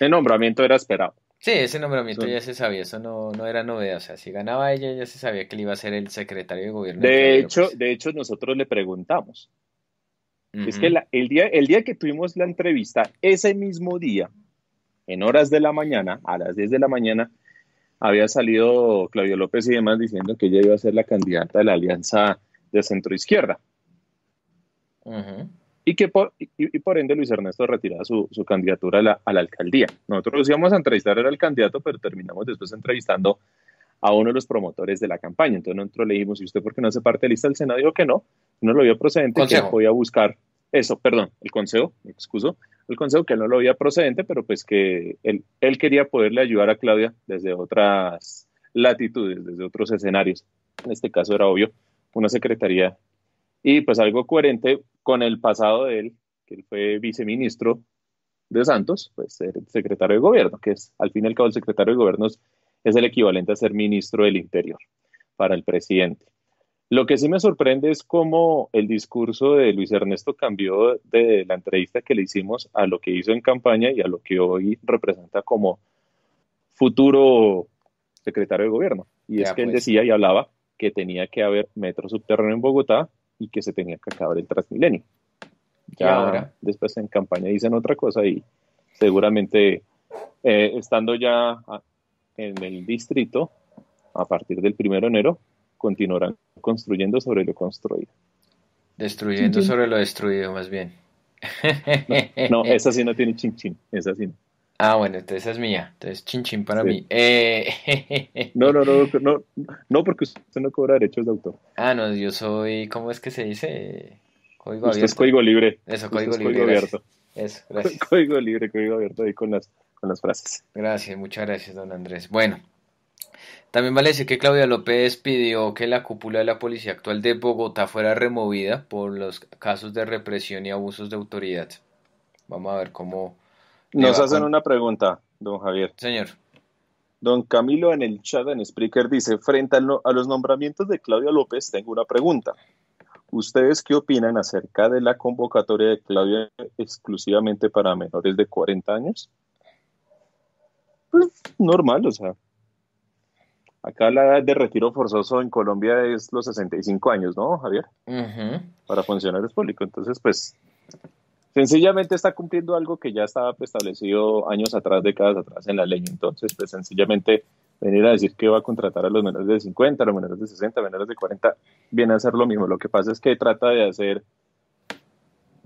El nombramiento era esperado. Sí, ese nombramiento ya se sabía, eso no, no, era novedad. O sea, si ganaba ella, ya se sabía que él iba a ser el secretario de gobierno. De, hecho, de hecho, nosotros le preguntamos. Es que el, día, el día que tuvimos la entrevista, ese mismo día, en horas de la mañana, a las 10 de la mañana, había salido Claudio López y demás diciendo que ella iba a ser la candidata de la alianza de centro izquierda. y que por, por ende Luis Ernesto retiraba su, candidatura a la, alcaldía. Nosotros íbamos a entrevistar al candidato, pero terminamos después entrevistando a uno de los promotores de la campaña. Entonces nosotros le dijimos, ¿y usted por qué no hace parte de lista? del Senado dijo que no, no lo vio procedente, podía buscar eso, perdón, el consejo, me excuso, el consejo que no lo vio procedente, pero pues que él quería poderle ayudar a Claudia desde otras latitudes, desde otros escenarios. En este caso era obvio una secretaría. Y pues algo coherente con el pasado de él, que él fue viceministro de Santos, pues ser secretario de gobierno, que es al fin y al cabo el secretario de gobierno es, el equivalente a ser ministro del Interior para el presidente. Lo que sí me sorprende es cómo el discurso de Luis Ernesto cambió de la entrevista que le hicimos a lo que hizo en campaña y a lo que hoy representa como futuro secretario de gobierno. Y es que él pues. decía y hablaba que tenía que haber metro subterráneo en Bogotá y que se tenía que acabar el Transmilenio. Ya ahora después en campaña dicen otra cosa y seguramente eh, estando ya en el distrito, a partir del primero de enero, continuarán construyendo sobre lo construido. Destruyendo sobre lo destruido, más bien. No, no, esa sí no tiene chinchín, esa sí no. Ah, bueno, entonces es mía. Entonces, chin para mí. Eh, no, no, no, no, no, porque usted no cobra derechos de autor. Ah, no, yo soy, ¿cómo es que se dice? Código usted abierto. es código libre. Eso, código libre. código abierto. Eso, gracias. Código libre, código abierto ahí con las, con las frases. Gracias, muchas gracias, don Andrés. Bueno, también vale decir que Claudia López pidió que la cúpula de la policía actual de Bogotá fuera removida por los casos de represión y abusos de autoridad. Vamos a ver cómo nos hacen una pregunta, don Javier. Señor. Don Camilo en el chat en Spreaker dice, frente a, los nombramientos de Claudia López, tengo una pregunta. ¿Ustedes qué opinan acerca de la convocatoria de Claudia exclusivamente para menores de 40 años? Pues normal, o sea. Acá la edad de retiro forzoso en Colombia es los 65 años, ¿no, Javier? Para funcionarios públicos. Entonces, pues, Sencillamente está cumpliendo algo que ya estaba establecido años atrás, décadas atrás en la ley. Entonces, pues sencillamente venir a decir que va a contratar a los menores de 50, a los menores de 60, a los menores de 40, viene a hacer lo mismo. Lo que pasa es que trata de hacer,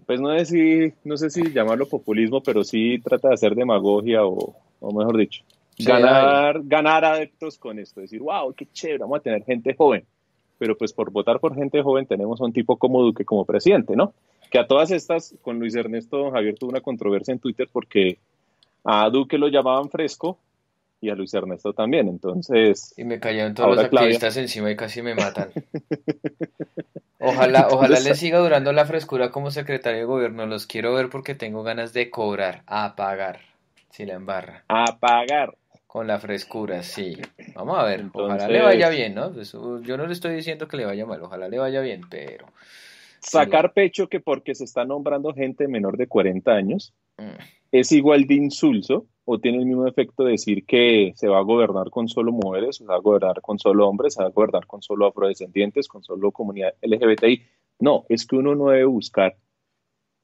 pues no, no sé si llamarlo populismo, pero sí trata de hacer demagogia o, mejor dicho, ganar, ganar adeptos con esto. Decir, wow, qué chévere, vamos a tener gente joven. Pero pues por votar por gente joven tenemos a un tipo como Duque como presidente, ¿no? que a todas estas, con Luis Ernesto Javier tuvo una controversia en Twitter porque a Duque lo llamaban fresco y a Luis Ernesto también, entonces... Y me cayeron todos los activistas encima y casi me matan. Ojalá, ojalá le siga durando la frescura como secretario de gobierno, los quiero ver porque tengo ganas de cobrar, apagar, pagar, si la embarra. A pagar. Con la frescura, sí. Vamos a ver, ojalá le vaya bien, ¿no? yo no le estoy diciendo que le vaya mal, ojalá le vaya bien, pero... Sacar pecho que porque se está nombrando gente menor de 40 años mm. es igual de insulso o tiene el mismo efecto de decir que se va a gobernar con solo mujeres, se va a gobernar con solo hombres, se va a gobernar con solo afrodescendientes, con solo comunidad LGBTI. No, es que uno no debe buscar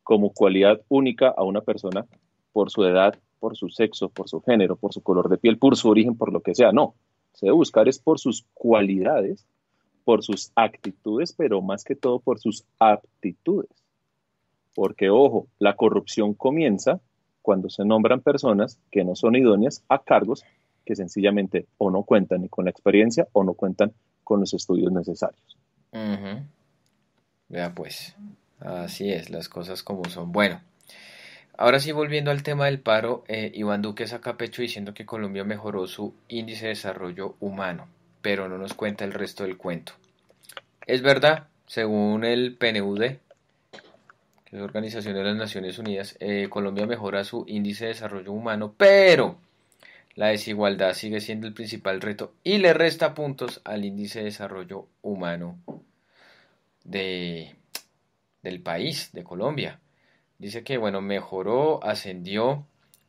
como cualidad única a una persona por su edad, por su sexo, por su género, por su color de piel, por su origen, por lo que sea. No, se debe buscar es por sus cualidades por sus actitudes, pero más que todo por sus aptitudes. Porque, ojo, la corrupción comienza cuando se nombran personas que no son idóneas a cargos que sencillamente o no cuentan ni con la experiencia o no cuentan con los estudios necesarios. Vea, pues, así es, las cosas como son. Bueno, ahora sí volviendo al tema del paro, eh, Iván Duque saca pecho diciendo que Colombia mejoró su índice de desarrollo humano pero no nos cuenta el resto del cuento. Es verdad, según el PNUD, la Organización de las Naciones Unidas, eh, Colombia mejora su índice de desarrollo humano, pero la desigualdad sigue siendo el principal reto y le resta puntos al índice de desarrollo humano del país, de Colombia. Dice que, bueno, mejoró, ascendió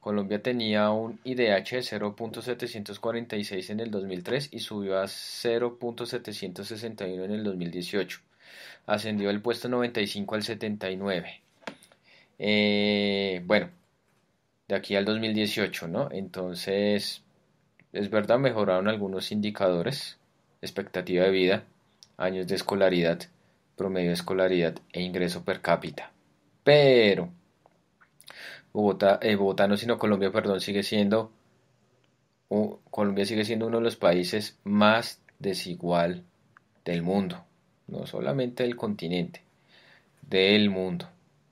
Colombia tenía un IDH de 0.746 en el 2003 y subió a 0.761 en el 2018. Ascendió el puesto 95 al 79. Eh, bueno, de aquí al 2018, ¿no? Entonces, es verdad, mejoraron algunos indicadores, expectativa de vida, años de escolaridad, promedio de escolaridad e ingreso per cápita. Pero eh, Bogotá, no, sino Colombia, perdón, sigue siendo, Colombia sigue siendo uno de los países más desigual del mundo, no solamente del continente, del mundo.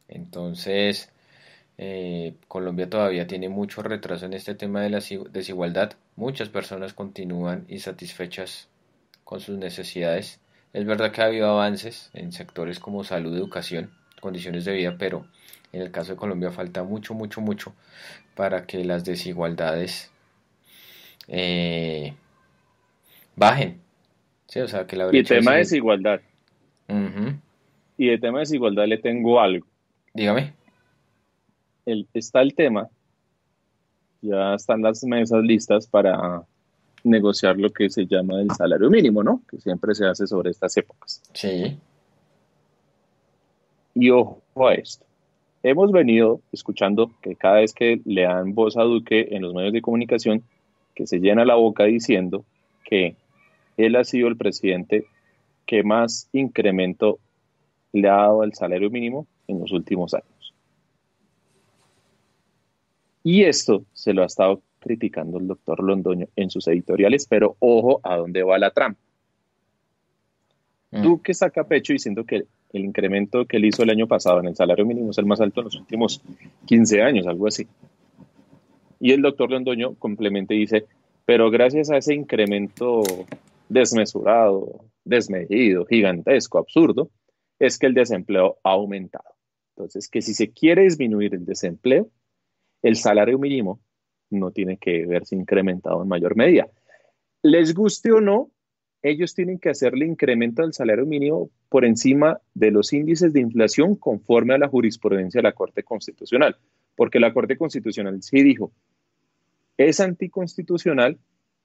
Entonces, eh, Colombia todavía tiene mucho retraso en este tema de la desigualdad. Muchas personas continúan insatisfechas con sus necesidades. Es verdad que ha habido avances en sectores como salud, educación, condiciones de vida, pero en el caso de Colombia falta mucho, mucho, mucho para que las desigualdades eh, bajen. que y el tema de desigualdad. Y de tema de desigualdad le tengo algo. Dígame. El, está el tema, ya están las mesas listas para negociar lo que se llama el salario mínimo, ¿no? Que siempre se hace sobre estas épocas. Sí. Y ojo a esto hemos venido escuchando que cada vez que le dan voz a Duque en los medios de comunicación, que se llena la boca diciendo que él ha sido el presidente que más incremento le ha dado al salario mínimo en los últimos años. Y esto se lo ha estado criticando el doctor Londoño en sus editoriales, pero ojo a dónde va la trampa. Mm. Duque saca pecho diciendo que el incremento que le hizo el año pasado en el salario mínimo es el más alto en los últimos 15 años, algo así. Y el doctor Londoño complementa y dice, pero gracias a ese incremento desmesurado, desmedido, gigantesco, absurdo, es que el desempleo ha aumentado. Entonces, que si se quiere disminuir el desempleo, el salario mínimo no tiene que verse incrementado en mayor medida. Les guste o no, ellos tienen que hacerle incremento al salario mínimo por encima de los índices de inflación conforme a la jurisprudencia de la Corte Constitucional, porque la Corte Constitucional sí dijo, es anticonstitucional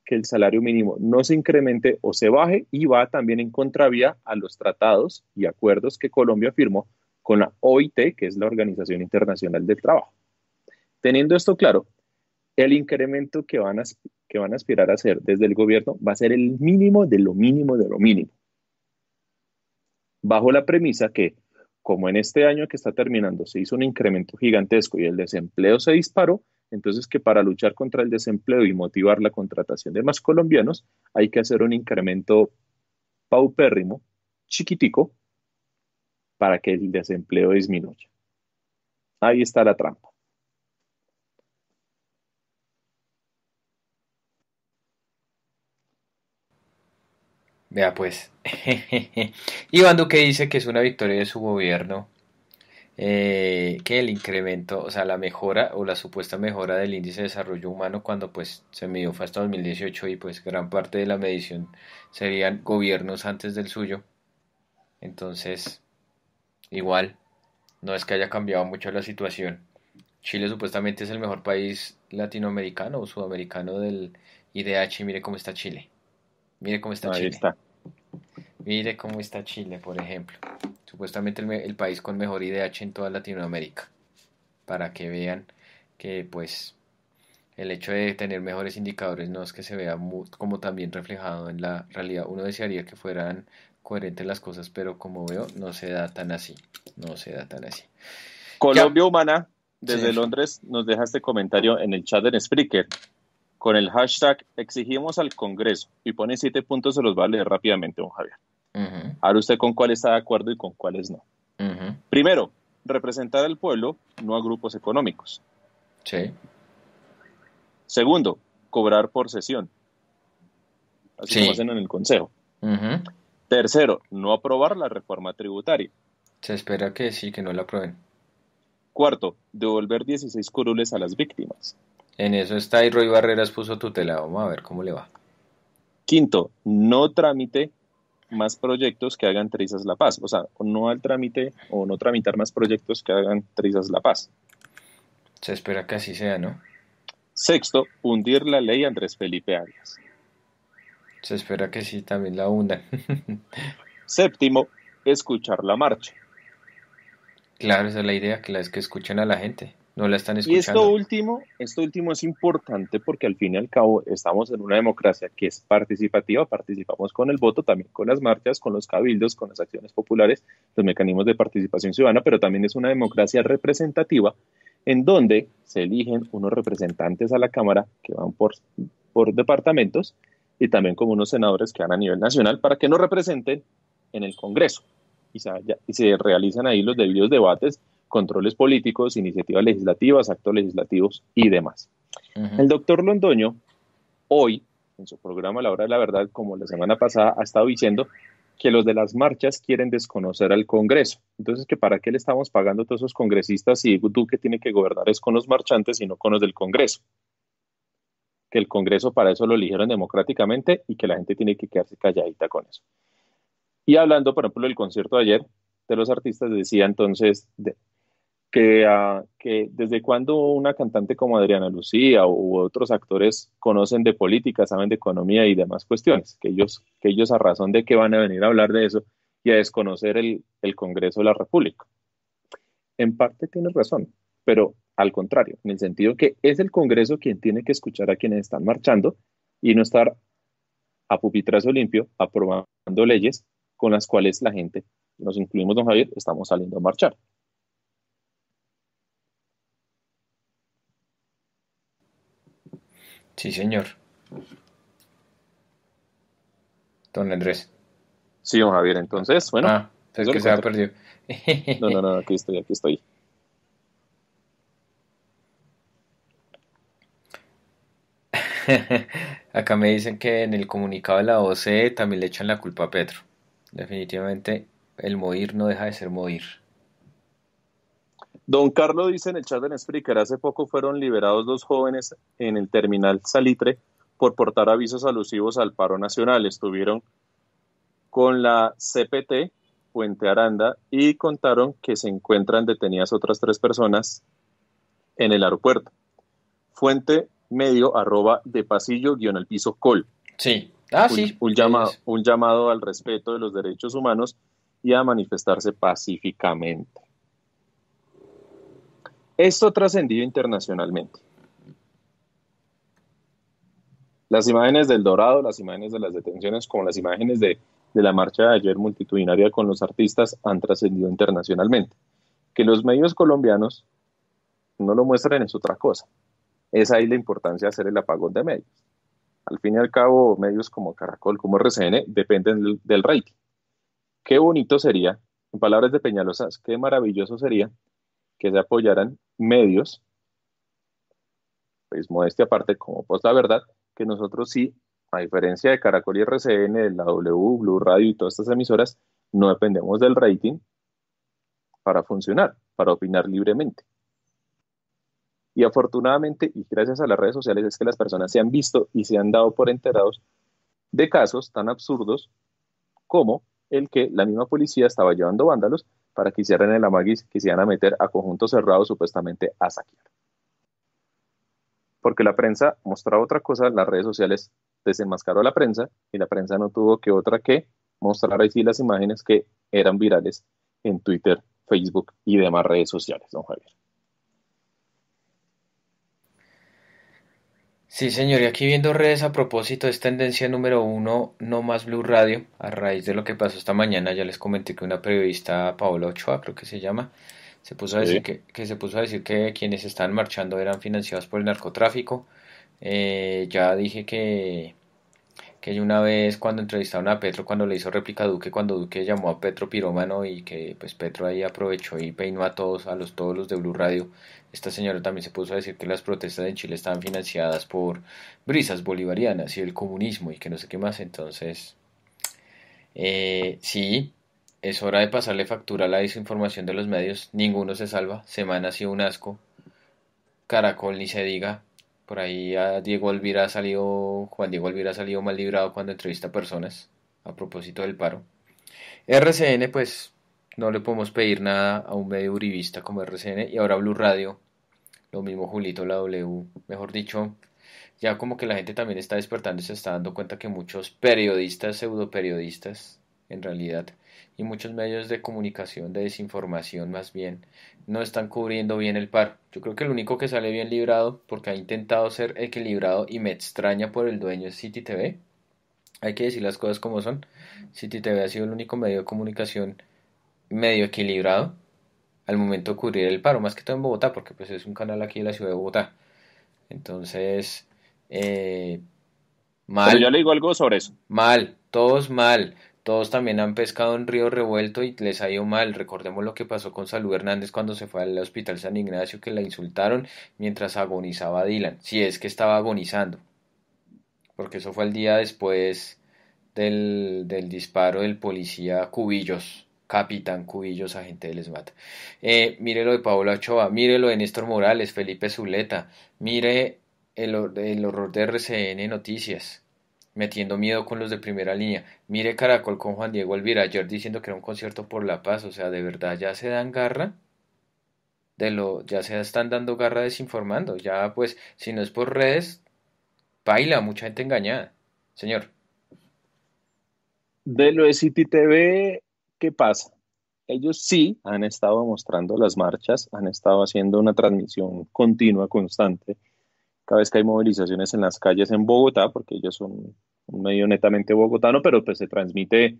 que el salario mínimo no se incremente o se baje y va también en contravía a los tratados y acuerdos que Colombia firmó con la OIT, que es la Organización Internacional del Trabajo. Teniendo esto claro, el incremento que van, a, aspirar a hacer desde el gobierno va a ser el mínimo de lo mínimo de lo mínimo. Bajo la premisa que, como en este año que está terminando se hizo un incremento gigantesco y el desempleo se disparó, entonces que para luchar contra el desempleo y motivar la contratación de más colombianos hay que hacer un incremento paupérrimo, chiquitico, para que el desempleo disminuya. Ahí está la trampa. Ya pues. Iván Duque dice que es una victoria de su gobierno. Eh, que el incremento, o sea, la mejora o la supuesta mejora del índice de desarrollo humano cuando pues se midió fue hasta 2018 y pues gran parte de la medición serían gobiernos antes del suyo. Entonces, igual, no es que haya cambiado mucho la situación. Chile supuestamente es el mejor país latinoamericano o sudamericano del IDH mire cómo está Chile. Mire cómo está Chile. Está. Mire cómo está Chile, por ejemplo. Supuestamente el, país con mejor IDH en toda Latinoamérica. Para que vean que pues el hecho de tener mejores indicadores no es que se vea como también reflejado en la realidad. Uno desearía que fueran coherentes las cosas, pero como veo, no se da tan así. No se da tan así. Colombia Humana, desde Londres, nos deja este comentario en el chat en Spreaker con el hashtag exigimos al Congreso y pone siete puntos, se los va a leer rápidamente, don Javier. Ahora usted con cuál está de acuerdo y con cuáles no. Primero, representar al pueblo, no a grupos económicos. Sí. Segundo, cobrar por sesión. Así lo hacen en el Consejo. Tercero, no aprobar la reforma tributaria. Se espera que sí, que no la aprueben. Cuarto, devolver 16 curules a las víctimas. En eso está y Roy Barreras puso tutela. Vamos a ver cómo le va. Quinto, no trámite más proyectos que hagan Trizas La Paz. O sea, no al trámite o no tramitar más proyectos que hagan Trizas La Paz. Se espera que así sea, ¿no? Sexto, hundir la ley Andrés Felipe Arias. Se espera que sí, también la hundan. Séptimo, escuchar la marcha. Claro, esa es la idea, que la es que escuchen a la gente están Y esto último, esto último es importante porque al fin y al cabo estamos en una democracia que es participativa, participamos con el voto, también con las marchas, con los cabildos, con las acciones populares, los mecanismos de participación ciudadana, pero también es una democracia representativa en donde se eligen unos representantes a la Cámara que van por, por departamentos y también como unos senadores que van a nivel nacional para que nos representen en el Congreso y y se realizan ahí los debidos debates controles políticos, iniciativas legislativas, actos legislativos y demás. El doctor Londoño, hoy, en su programa La Hora de la Verdad, como la semana pasada, ha estado diciendo que los de las marchas quieren desconocer al Congreso. Entonces, que ¿para qué le estamos pagando a todos esos congresistas si Duque tiene que gobernar es con los marchantes y no con los del Congreso? Que el Congreso para eso lo eligieron democráticamente y que la gente tiene que quedarse calladita con eso. Y hablando, por ejemplo, del concierto de ayer, de los artistas decía entonces, de, Ah, que, desde cuando una cantante como Adriana Lucía u otros actores conocen de política, saben de economía y demás cuestiones, que ellos, ellos a razón de que van a venir a hablar de eso y a desconocer el, el Congreso de la República. En parte tiene razón, pero al contrario, en el sentido que es el Congreso quien tiene que escuchar a quienes están marchando y no estar a pupitrazo limpio aprobando leyes con las cuales la gente, nos incluimos, don Javier, estamos saliendo a marchar. Sí, señor. Don Andrés. Sí, don Javier, entonces, bueno. Ah, es pues que se ha perdido. No, no, no, aquí estoy, aquí estoy. Acá me dicen que en el comunicado de la OCE también le echan la culpa a Petro. Definitivamente el morir no deja de ser morir. Don Carlos dice en el chat en que hace poco fueron liberados dos jóvenes en el terminal Salitre por portar avisos alusivos al paro nacional. Estuvieron con la CPT, Puente Aranda, y contaron que se encuentran detenidas otras tres personas en el aeropuerto. Fuente medio arroba de pasillo guión al piso col. Sí. Ah, sí. un llamado al respeto de los derechos humanos y a manifestarse pacíficamente. Esto trascendió internacionalmente. Las imágenes del Dorado, las imágenes de las detenciones, como las imágenes de, de la marcha de ayer multitudinaria con los artistas, han trascendido internacionalmente. Que los medios colombianos no lo muestren es otra cosa. Es ahí la importancia de hacer el apagón de medios. Al fin y al cabo, medios como Caracol, como RCN, dependen del, del rating. Qué bonito sería, en palabras de Peñalosas, qué maravilloso sería que se apoyaran medios, pues modestia aparte, como pues la verdad, que nosotros sí, a diferencia de Caracol y RCN, de la W, Blue Radio y todas estas emisoras, no dependemos del rating para funcionar, para opinar libremente. Y afortunadamente, y gracias a las redes sociales, es que las personas se han visto y se han dado por enterados de casos tan absurdos como el que la misma policía estaba llevando vándalos para que hicieran el se iban a meter a conjuntos cerrados supuestamente a saquear. Porque la prensa mostraba otra cosa, las redes sociales desenmascaró a la prensa y la prensa no tuvo que otra que mostrar ahí sí las imágenes que eran virales en Twitter, Facebook y demás redes sociales, don Javier. Sí, señor, y aquí viendo redes a propósito, es tendencia número uno, no más Blue Radio, a raíz de lo que pasó esta mañana, ya les comenté que una periodista, Paola Ochoa, creo que se llama, se puso a decir que, se puso a decir que quienes estaban marchando eran financiados por el narcotráfico. Eh, ya dije que una vez cuando entrevistaron a Petro, cuando le hizo réplica a Duque, cuando Duque llamó a Petro pirómano y que pues Petro ahí aprovechó y peinó a todos, a los todos los de Blue Radio, esta señora también se puso a decir que las protestas en Chile estaban financiadas por brisas bolivarianas y el comunismo y que no sé qué más, entonces eh, sí, es hora de pasarle factura a la desinformación de los medios, ninguno se salva, Semana ha sido un asco, Caracol ni se diga, por ahí a Diego Alvira ha salido, Juan Diego Alvira ha salido mal librado cuando entrevista a personas a propósito del paro. RCN, pues no le podemos pedir nada a un medio uribista como RCN y ahora Blue Radio, lo mismo Julito, la W, mejor dicho, ya como que la gente también está despertando y se está dando cuenta que muchos periodistas, pseudo periodistas, en realidad, y muchos medios de comunicación, de desinformación más bien, no están cubriendo bien el paro. Yo creo que el único que sale bien librado, porque ha intentado ser equilibrado y me extraña por el dueño, es City TV. Hay que decir las cosas como son. City TV ha sido el único medio de comunicación medio equilibrado al momento de cubrir el paro, más que todo en Bogotá, porque pues es un canal aquí de la ciudad de Bogotá. Entonces, eh, mal. yo le digo algo sobre eso. Mal, todos mal. Todos también han pescado en río revuelto y les ha ido mal. Recordemos lo que pasó con Salud Hernández cuando se fue al Hospital San Ignacio, que la insultaron mientras agonizaba Dylan, si es que estaba agonizando. Porque eso fue el día después del, disparo del policía Cubillos, capitán Cubillos, agente de les Eh, mire lo de Paola Ochoa, mire lo de Néstor Morales, Felipe Zuleta, mire el, el horror de RCN Noticias metiendo miedo con los de primera línea. Mire Caracol con Juan Diego Alvira ayer diciendo que era un concierto por la paz, o sea, de verdad ya se dan garra. De lo, ya se están dando garra desinformando, ya pues, si no es por redes, baila, mucha gente engañada. Señor. De lo de City TV, ¿qué pasa? Ellos sí han estado mostrando las marchas, han estado haciendo una transmisión continua, constante cada vez que hay movilizaciones en las calles en Bogotá, porque ellos son un medio netamente bogotano, pero pues se transmite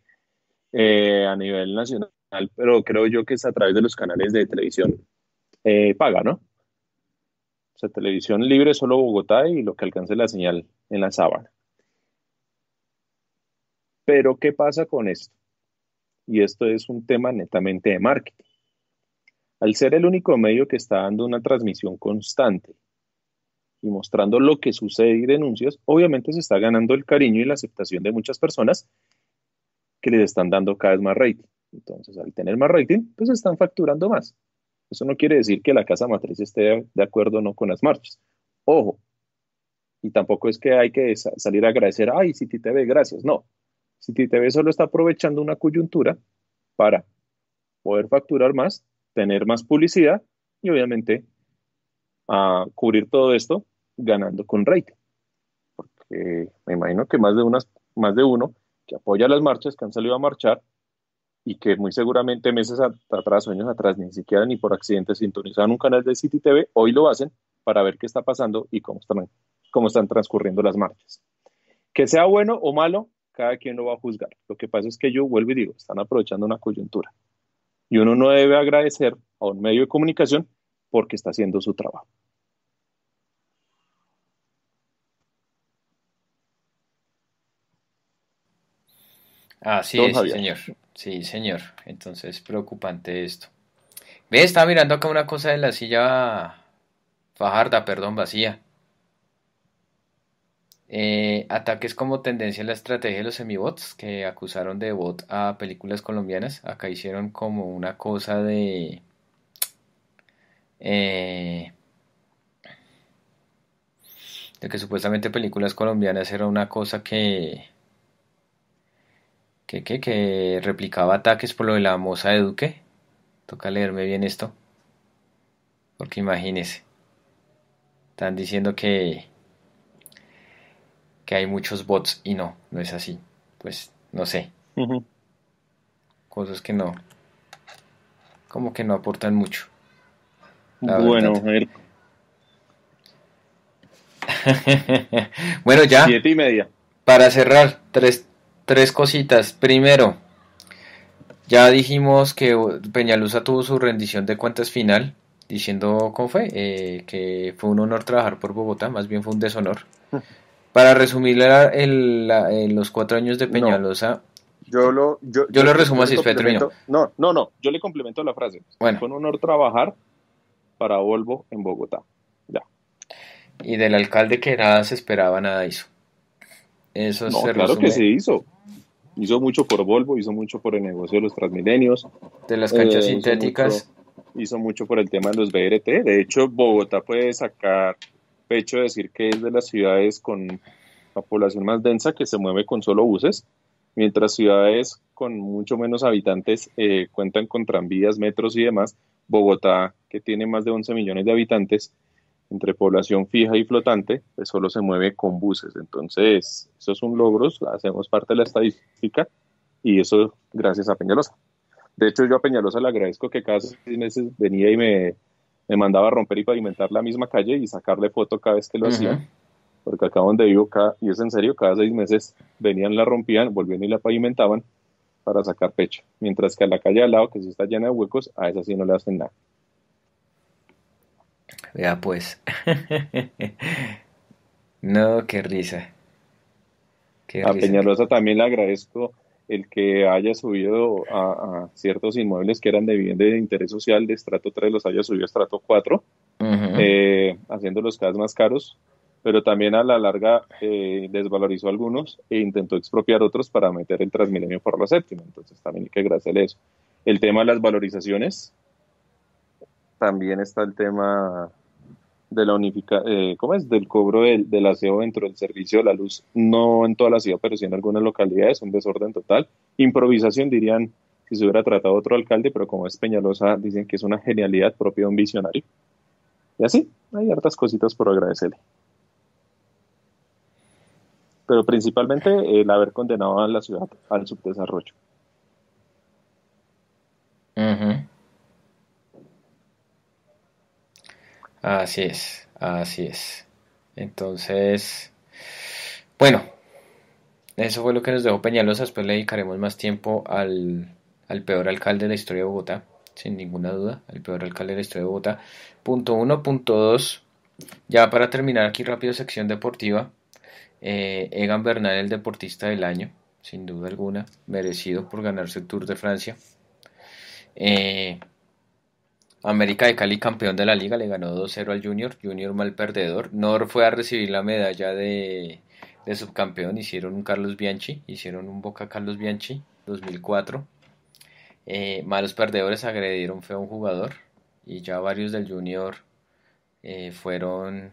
eh, a nivel nacional, pero creo yo que es a través de los canales de televisión eh, paga, ¿no? O sea, televisión libre solo Bogotá y lo que alcance la señal en la sábana. Pero, ¿qué pasa con esto? Y esto es un tema netamente de marketing. Al ser el único medio que está dando una transmisión constante y mostrando lo que sucede y denuncias, obviamente se está ganando el cariño y la aceptación de muchas personas que les están dando cada vez más rating. Entonces, al tener más rating, pues están facturando más. Eso no quiere decir que la casa matriz esté de acuerdo o no con las marchas. Ojo, y tampoco es que hay que salir a agradecer, ay, City TV, gracias. No, City TV solo está aprovechando una coyuntura para poder facturar más, tener más publicidad y obviamente a cubrir todo esto ganando con rating. Porque me imagino que más de, unas, más de uno que apoya las marchas, que han salido a marchar y que muy seguramente meses atrás años atrás ni siquiera ni por accidente sintonizaban un canal de City TV, hoy lo hacen para ver qué está pasando y cómo están, cómo están transcurriendo las marchas. Que sea bueno o malo, cada quien lo va a juzgar. Lo que pasa es que yo vuelvo y digo, están aprovechando una coyuntura. Y uno no debe agradecer a un medio de comunicación porque está haciendo su trabajo. Ah, sí, señor. Sí, señor. Entonces, preocupante esto. Ve, estaba mirando acá una cosa de la silla fajarda, perdón, vacía. Eh, ataques como tendencia en la estrategia de los semibots que acusaron de bot a películas colombianas. Acá hicieron como una cosa de... Eh, de que supuestamente películas colombianas era una cosa que que, replicaba ataques por lo de la moza de Duque. Toca leerme bien esto. Porque imagínense. Están diciendo que, que hay muchos bots y no, no es así. Pues no sé. Cosas que no. Como que no aportan mucho. bueno, bueno, ya. Siete y media. Para cerrar, tres, tres cositas. Primero, ya dijimos que Peñalosa tuvo su rendición de cuentas final, diciendo ¿cómo fue? Eh, que fue un honor trabajar por Bogotá, más bien fue un deshonor. Para resumir eh, los cuatro años de Peñalosa, yo lo, yo, lo resumo así, No, no, no, yo le complemento la frase. Bueno. Fue un honor trabajar para Volvo en Bogotá. Ya. Y del alcalde que nada se esperaba, nada hizo. Eso no, claro que se hizo. Hizo mucho por Volvo, hizo mucho por el negocio de los Transmilenios. De las canchas eh, sintéticas. Hizo mucho, por el tema de los BRT. De hecho, Bogotá puede sacar pecho de decir que es de las ciudades con la población más densa que se mueve con solo buses, mientras ciudades con mucho menos habitantes eh, cuentan con tranvías, metros y demás. Bogotá, que tiene más de 11 millones de habitantes, entre población fija y flotante, pues solo se mueve con buses. Entonces, eso son logros, hacemos parte de la estadística y eso gracias a Peñalosa. De hecho, yo a Peñalosa le agradezco que cada seis meses venía y me, mandaba a romper y pavimentar la misma calle y sacarle foto cada vez que lo hacía. Porque acá donde vivo, y es en serio, cada seis meses venían, la rompían, volvían y la pavimentaban para sacar pecho. Mientras que a la calle al lado, que sí está llena de huecos, a esa sí no le hacen nada. Ya pues. no, qué risa. a Peñalosa también le agradezco el que haya subido a, ciertos inmuebles que eran de vivienda de interés social de estrato 3, los haya subido a estrato 4, eh, haciéndolos cada vez más caros, pero también a la larga eh, desvalorizó algunos e intentó expropiar otros para meter el Transmilenio por la séptima, entonces también hay que agradecerle eso. El tema de las valorizaciones, también está el tema de la unifica, eh, ¿cómo es? Del cobro del, aseo dentro del servicio de la luz, no en toda la ciudad, pero sí en algunas localidades, un desorden total. Improvisación, dirían, si se hubiera tratado otro alcalde, pero como es Peñalosa, dicen que es una genialidad propia de un visionario. Y así, hay hartas cositas por agradecerle. Pero principalmente el haber condenado a la ciudad al subdesarrollo. mhm Así es, así es. Entonces, bueno, eso fue lo que nos dejó Peñalosa. Después pues le dedicaremos más tiempo al, peor alcalde de la historia de Bogotá, sin ninguna duda, el peor alcalde de la historia de Bogotá. Punto uno, punto dos. Ya para terminar aquí rápido sección deportiva, eh, Egan Bernal, el deportista del año, sin duda alguna, merecido por ganarse el Tour de Francia. Eh, América de Cali, campeón de la liga, le ganó 2-0 al Junior. Junior mal perdedor. Nor fue a recibir la medalla de, subcampeón. Hicieron un Carlos Bianchi, hicieron un Boca Carlos Bianchi 2004. Eh, malos perdedores agredieron fue a un jugador y ya varios del Junior eh, fueron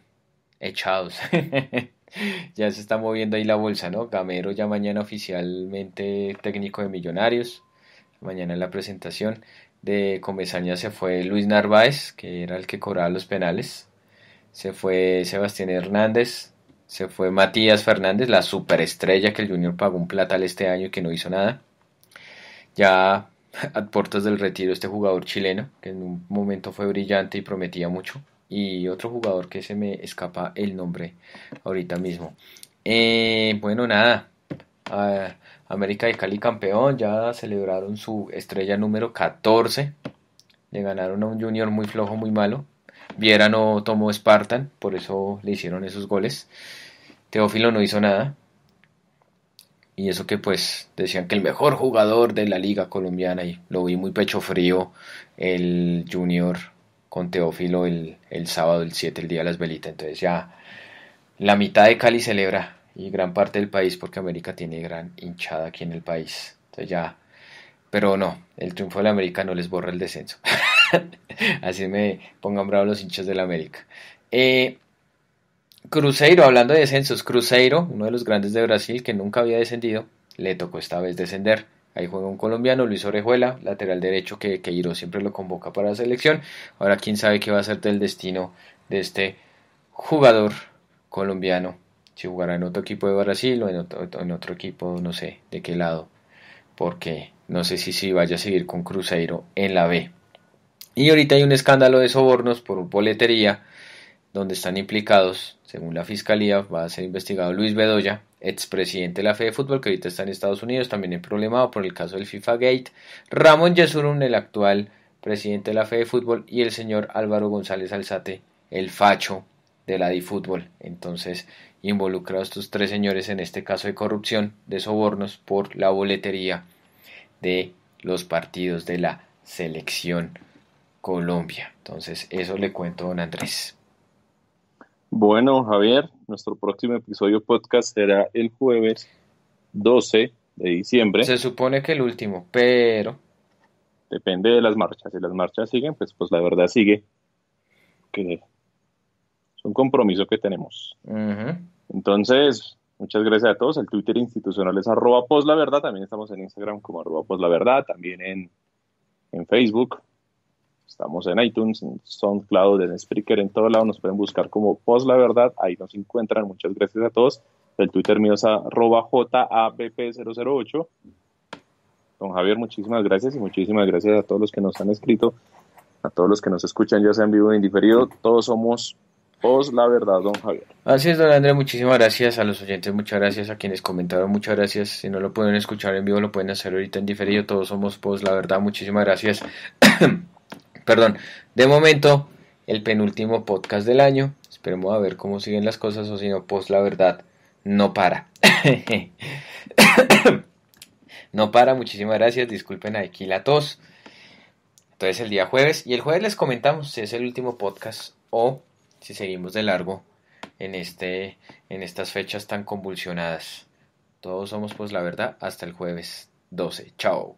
echados. ya se está moviendo ahí la bolsa, ¿no? Gamero ya mañana oficialmente técnico de Millonarios. Mañana en la presentación de Comesaña se fue Luis Narváez, que era el que cobraba los penales. Se fue Sebastián Hernández. Se fue Matías Fernández, la superestrella que el Junior pagó un platal este año y que no hizo nada. Ya a puertos del retiro este jugador chileno, que en un momento fue brillante y prometía mucho. Y otro jugador que se me escapa el nombre ahorita mismo. Eh, bueno, nada. Ah, América de Cali campeón, ya celebraron su estrella número 14. Le ganaron a un junior muy flojo, muy malo. Viera no tomó Spartan, por eso le hicieron esos goles. Teófilo no hizo nada. Y eso que pues decían que el mejor jugador de la liga colombiana, y lo vi muy pecho frío el junior con Teófilo el, el sábado, el 7, el día de las velitas. Entonces ya la mitad de Cali celebra y gran parte del país, porque América tiene gran hinchada aquí en el país. Entonces ya, pero no, el triunfo la América no les borra el descenso. Así me pongan bravos los hinchas la América. Eh, Cruzeiro, hablando de descensos, Cruzeiro, uno de los grandes de Brasil que nunca había descendido, le tocó esta vez descender. Ahí juega un colombiano, Luis Orejuela, lateral derecho que Iro siempre lo convoca para la selección. Ahora quién sabe qué va a ser del destino de este jugador colombiano si jugará en otro equipo de Brasil o en otro, equipo, no sé, de qué lado, porque no sé si, si vaya a seguir con Cruzeiro en la B. Y ahorita hay un escándalo de sobornos por boletería, donde están implicados, según la fiscalía, va a ser investigado Luis Bedoya, expresidente de la Fede de Fútbol, que ahorita está en Estados Unidos, también es problemado por el caso del FIFA Gate, Ramón Yesurun, el actual presidente de la Fede de Fútbol, y el señor Álvaro González Alzate, el facho de la DiFútbol. Entonces, involucrados estos tres señores en este caso de corrupción, de sobornos por la boletería de los partidos de la selección Colombia. Entonces, eso le cuento, don Andrés. Bueno, Javier, nuestro próximo episodio podcast será el jueves 12 de diciembre. Se supone que el último, pero... Depende de las marchas. Si las marchas siguen, pues, pues la verdad sigue. Que es un compromiso que tenemos. Entonces, muchas gracias a todos. El Twitter institucional es arroba poslaverdad. También estamos en Instagram como arroba poslaverdad. También en, en Facebook. Estamos en iTunes, en SoundCloud, en Spreaker, en todo lado. Nos pueden buscar como poslaverdad. Ahí nos encuentran. Muchas gracias a todos. El Twitter mío es arroba JAPP008. Don Javier, muchísimas gracias y muchísimas gracias a todos los que nos han escrito, a todos los que nos escuchan, ya sea en vivo o indiferido. Todos somos Pos la verdad, don Javier. Así es, don André, muchísimas gracias a los oyentes, muchas gracias a quienes comentaron, muchas gracias. Si no lo pueden escuchar en vivo, lo pueden hacer ahorita en diferido. Todos somos Pos, la verdad, muchísimas gracias. Perdón, de momento, el penúltimo podcast del año. Esperemos a ver cómo siguen las cosas, o si no, Pos, la verdad, no para. no para, muchísimas gracias. Disculpen aquí la tos. Entonces, el día jueves, y el jueves les comentamos si es el último podcast o si seguimos de largo en, este, en estas fechas tan convulsionadas. Todos somos pues la verdad hasta el jueves 12. Chao.